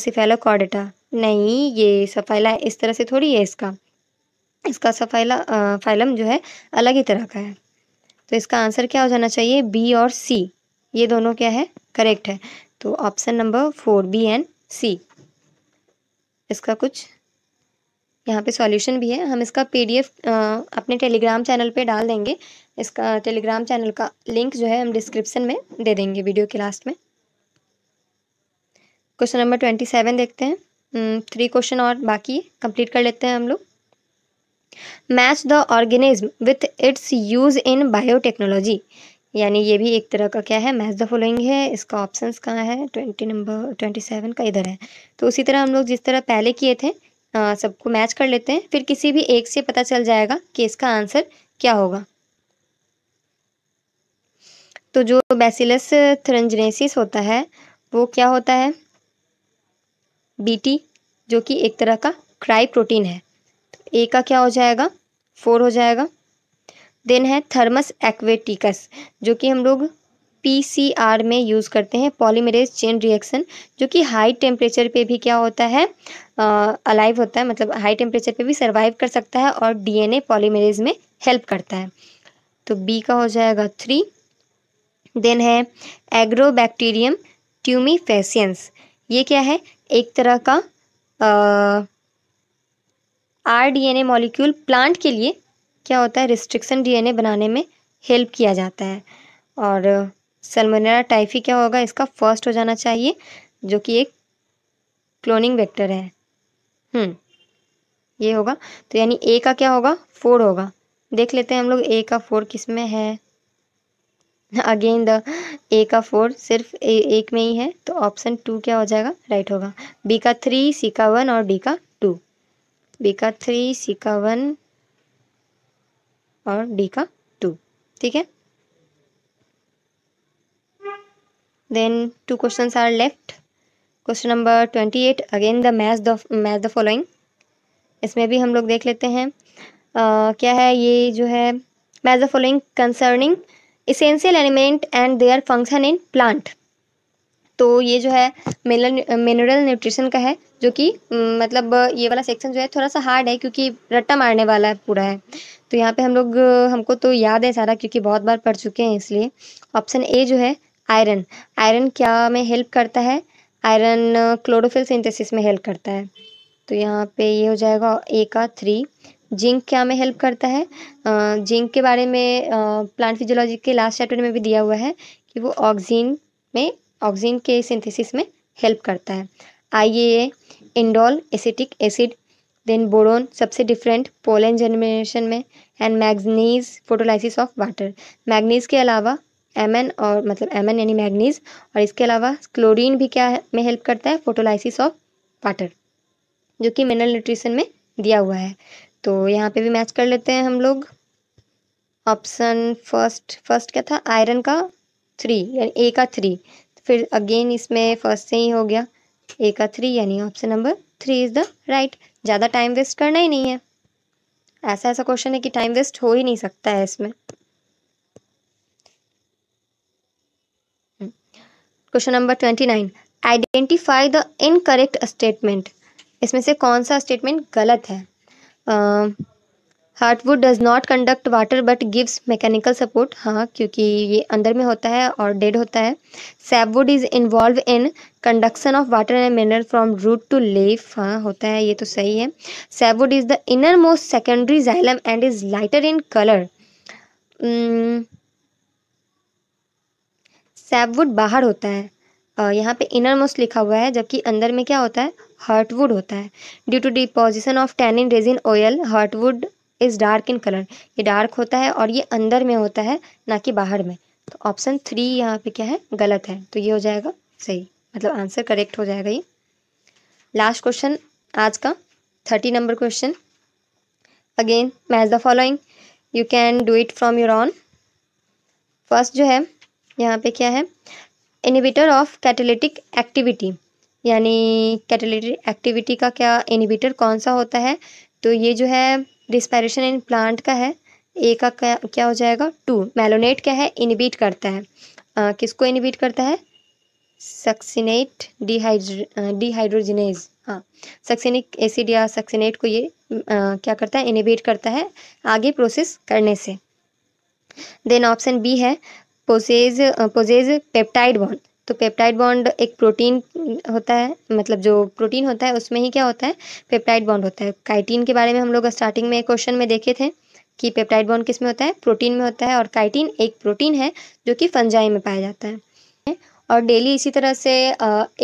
cephalochordata नहीं ये सफाइला इस तरह से थोड़ी है इसका इसका सफाइला फाइलम uh, जो है अलग ही तरह का है तो इसका आंसर क्या हो जाना चाहिए बी और सी ये दोनों क्या है करेक्ट है तो option number four B and C इसका कुछ यहाँ पे सॉल्यूशन भी है हम इसका पीडीएफ uh, अपने टेलीग्राम चैनल पे डाल देंगे इसका टेलीग्राम चैनल का लिंक जो है हम डिस्क्रिप्सन में दे देंगे वीडियो के लास्ट में क्वेश्चन नंबर ट्वेंटी सेवन देखते हैं थ्री हम्म, क्वेश्चन और बाकी कंप्लीट कर लेते हैं हम लोग match the organism with its use in biotechnology यानी ये भी एक तरह का क्या है मैच द फॉलोइंग है इसका ऑप्शंस कहाँ है ट्वेंटी नंबर ट्वेंटी सेवन का इधर है तो उसी तरह हम लोग जिस तरह पहले किए थे सबको मैच कर लेते हैं फिर किसी भी एक से पता चल जाएगा कि इसका आंसर क्या होगा तो जो बेसिलस थ्रंजनेसिस होता है वो क्या होता है बीटी जो कि एक तरह का क्राई प्रोटीन है तो ए का क्या हो जाएगा फोर हो जाएगा देन है थर्मस एक्वेटिकस जो कि हम लोग पीसीआर में यूज़ करते हैं पॉलीमरेज चेन रिएक्शन जो कि हाई टेम्परेचर पे भी क्या होता है अलाइव होता है मतलब हाई टेम्परेचर पे भी सर्वाइव कर सकता है और डीएनए पॉलीमरेज में हेल्प करता है तो बी का हो जाएगा थ्री देन है एग्रोबैक्टीरियम ट्यूमीफेसियंस ये क्या है एक तरह का आर डीएनए मॉलिक्यूल प्लांट के लिए क्या होता है रिस्ट्रिक्शन डीएनए बनाने में हेल्प किया जाता है और सलमोनेरा टाइफी क्या होगा इसका फर्स्ट हो जाना चाहिए जो कि एक क्लोनिंग वेक्टर है हम्म ये होगा तो यानी ए का क्या होगा फोर होगा देख लेते हैं हम लोग ए का फोर किस में है अगेन द ए का फोर सिर्फ ए, एक में ही है तो ऑप्शन टू क्या हो जाएगा राइट होगा बी का थ्री सी का वन और डी का टू बी का थ्री सी का वन और डी का टू ठीक है then two question are left question number twenty eight again the match the match the following इसमें भी हम लोग देख लेते हैं uh, क्या है ये जो है match the following concerning essential element and their function in plant तो ये जो है मिनरल न्यूट्रिशन का है जो कि मतलब ये वाला सेक्शन जो है थोड़ा सा हार्ड है क्योंकि रट्टा मारने वाला है पूरा है तो यहाँ पे हम लोग हमको तो याद है सारा क्योंकि बहुत बार पढ़ चुके हैं इसलिए ऑप्शन ए जो है आयरन आयरन क्या में हेल्प करता है आयरन क्लोरोफिल सिंथेसिस में हेल्प करता है तो यहाँ पे ये हो जाएगा ए का थ्री जिंक क्या में हेल्प करता है जिंक के बारे में प्लांट फिजियोलॉजी के लास्ट चैप्टर में भी दिया हुआ है कि वो ऑक्सीजन में ऑक्सीजन के सिंथेसिस में हेल्प करता है A indole acetic acid then boron सबसे डिफरेंट पोलन जनरेशन में and manganese photolysis of water manganese के अलावा एम एन और मतलब एम एन यानी मैगनीज और इसके अलावा क्लोरीन भी क्या में हेल्प करता है फोटोलाइसिस ऑफ वाटर जो कि मिनरल न्यूट्रिशन में दिया हुआ है तो यहाँ पे भी मैच कर लेते हैं हम लोग ऑप्शन फर्स्ट फर्स्ट क्या था आयरन का थ्री यानी ए का थ्री फिर अगेन इसमें फर्स्ट से ही हो गया ए का थ्री यानी option number three is the right ज़्यादा टाइम वेस्ट करना ही नहीं है ऐसा ऐसा क्वेश्चन है कि टाइम वेस्ट हो ही नहीं सकता है इसमें question number twenty nine identify the incorrect statement इसमें से कौन सा स्टेटमेंट गलत है heartwood does not conduct water but gives mechanical support हाँ क्योंकि ये अंदर में होता है और डेड होता है sapwood is involve in conduction of water and mineral from root to leaf हाँ होता है ये तो सही है sapwood is the inner most secondary xylem and is lighter in colour sapwood बाहर होता है uh, यहाँ पे इनर मोस्ट लिखा हुआ है जबकि अंदर में क्या होता है हार्टवुड होता है due to deposition of tannin resin oil heartwood is dark in colour ये डार्क होता है और ये अंदर में होता है ना कि बाहर में तो ऑप्शन थ्री यहाँ पे क्या है गलत है तो ये हो जाएगा सही मतलब आंसर करेक्ट हो जाएगा ये लास्ट क्वेश्चन आज का thirty number question again match the following you can do it from your own first जो है यहाँ पे क्या है इनिबिटर ऑफ कैटेलिटिक एक्टिविटी यानी कैटेलेटरी एक्टिविटी का क्या इनिबिटर कौन सा होता है तो ये जो है डिस्पैरेशन इन प्लांट का है ए का क्या क्या हो जाएगा टू मेलोनेट क्या है इनिबिट करता है आ, किसको इनिबिट करता है सक्सिनेट डिहाइड्र डिहाइड्रोजिनेज हाँ सक्सिनिक एसिड या सक्सिनेट को ये आ, क्या करता है इनिबिट करता है आगे प्रोसेस करने से देन ऑप्शन बी है पोजेज पोजेज पेप्टाइड बॉन्ड तो पेप्टाइड बॉन्ड एक प्रोटीन होता है मतलब जो प्रोटीन होता है उसमें ही क्या होता है पेप्टाइड बॉन्ड होता है काइटीन के बारे में हम लोग स्टार्टिंग में क्वेश्चन में देखे थे कि पेप्टाइड बॉन्ड किस में होता है प्रोटीन में होता है और काइटीन एक प्रोटीन है जो कि फंजाई में पाया जाता है और डेली इसी तरह से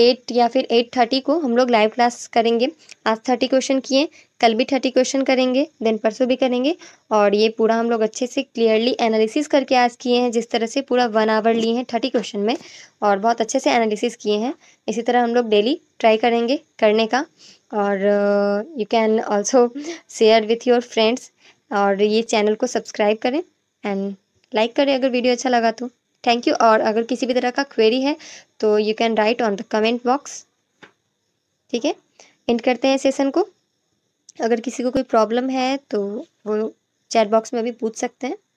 एट या फिर एट थर्टी को हम लोग लाइव क्लास करेंगे आज थर्टी क्वेश्चन किए कल भी थर्टी क्वेश्चन करेंगे देन परसों भी करेंगे और ये पूरा हम लोग अच्छे से क्लियरली एनालिसिस करके आज किए हैं जिस तरह से पूरा वन आवर लिए हैं थर्टी क्वेश्चन में और बहुत अच्छे से एनालिसिस किए हैं इसी तरह हम लोग डेली ट्राई करेंगे करने का और you can also share with your friends और ये चैनल को सब्सक्राइब करें एंड लाइक करें अगर वीडियो अच्छा लगा तो थैंक यू और अगर किसी भी तरह का क्वेरी है तो you can write on the comment box ठीक है एंड करते हैं सेशन को अगर किसी को कोई प्रॉब्लम है तो वो चैट बॉक्स में भी पूछ सकते हैं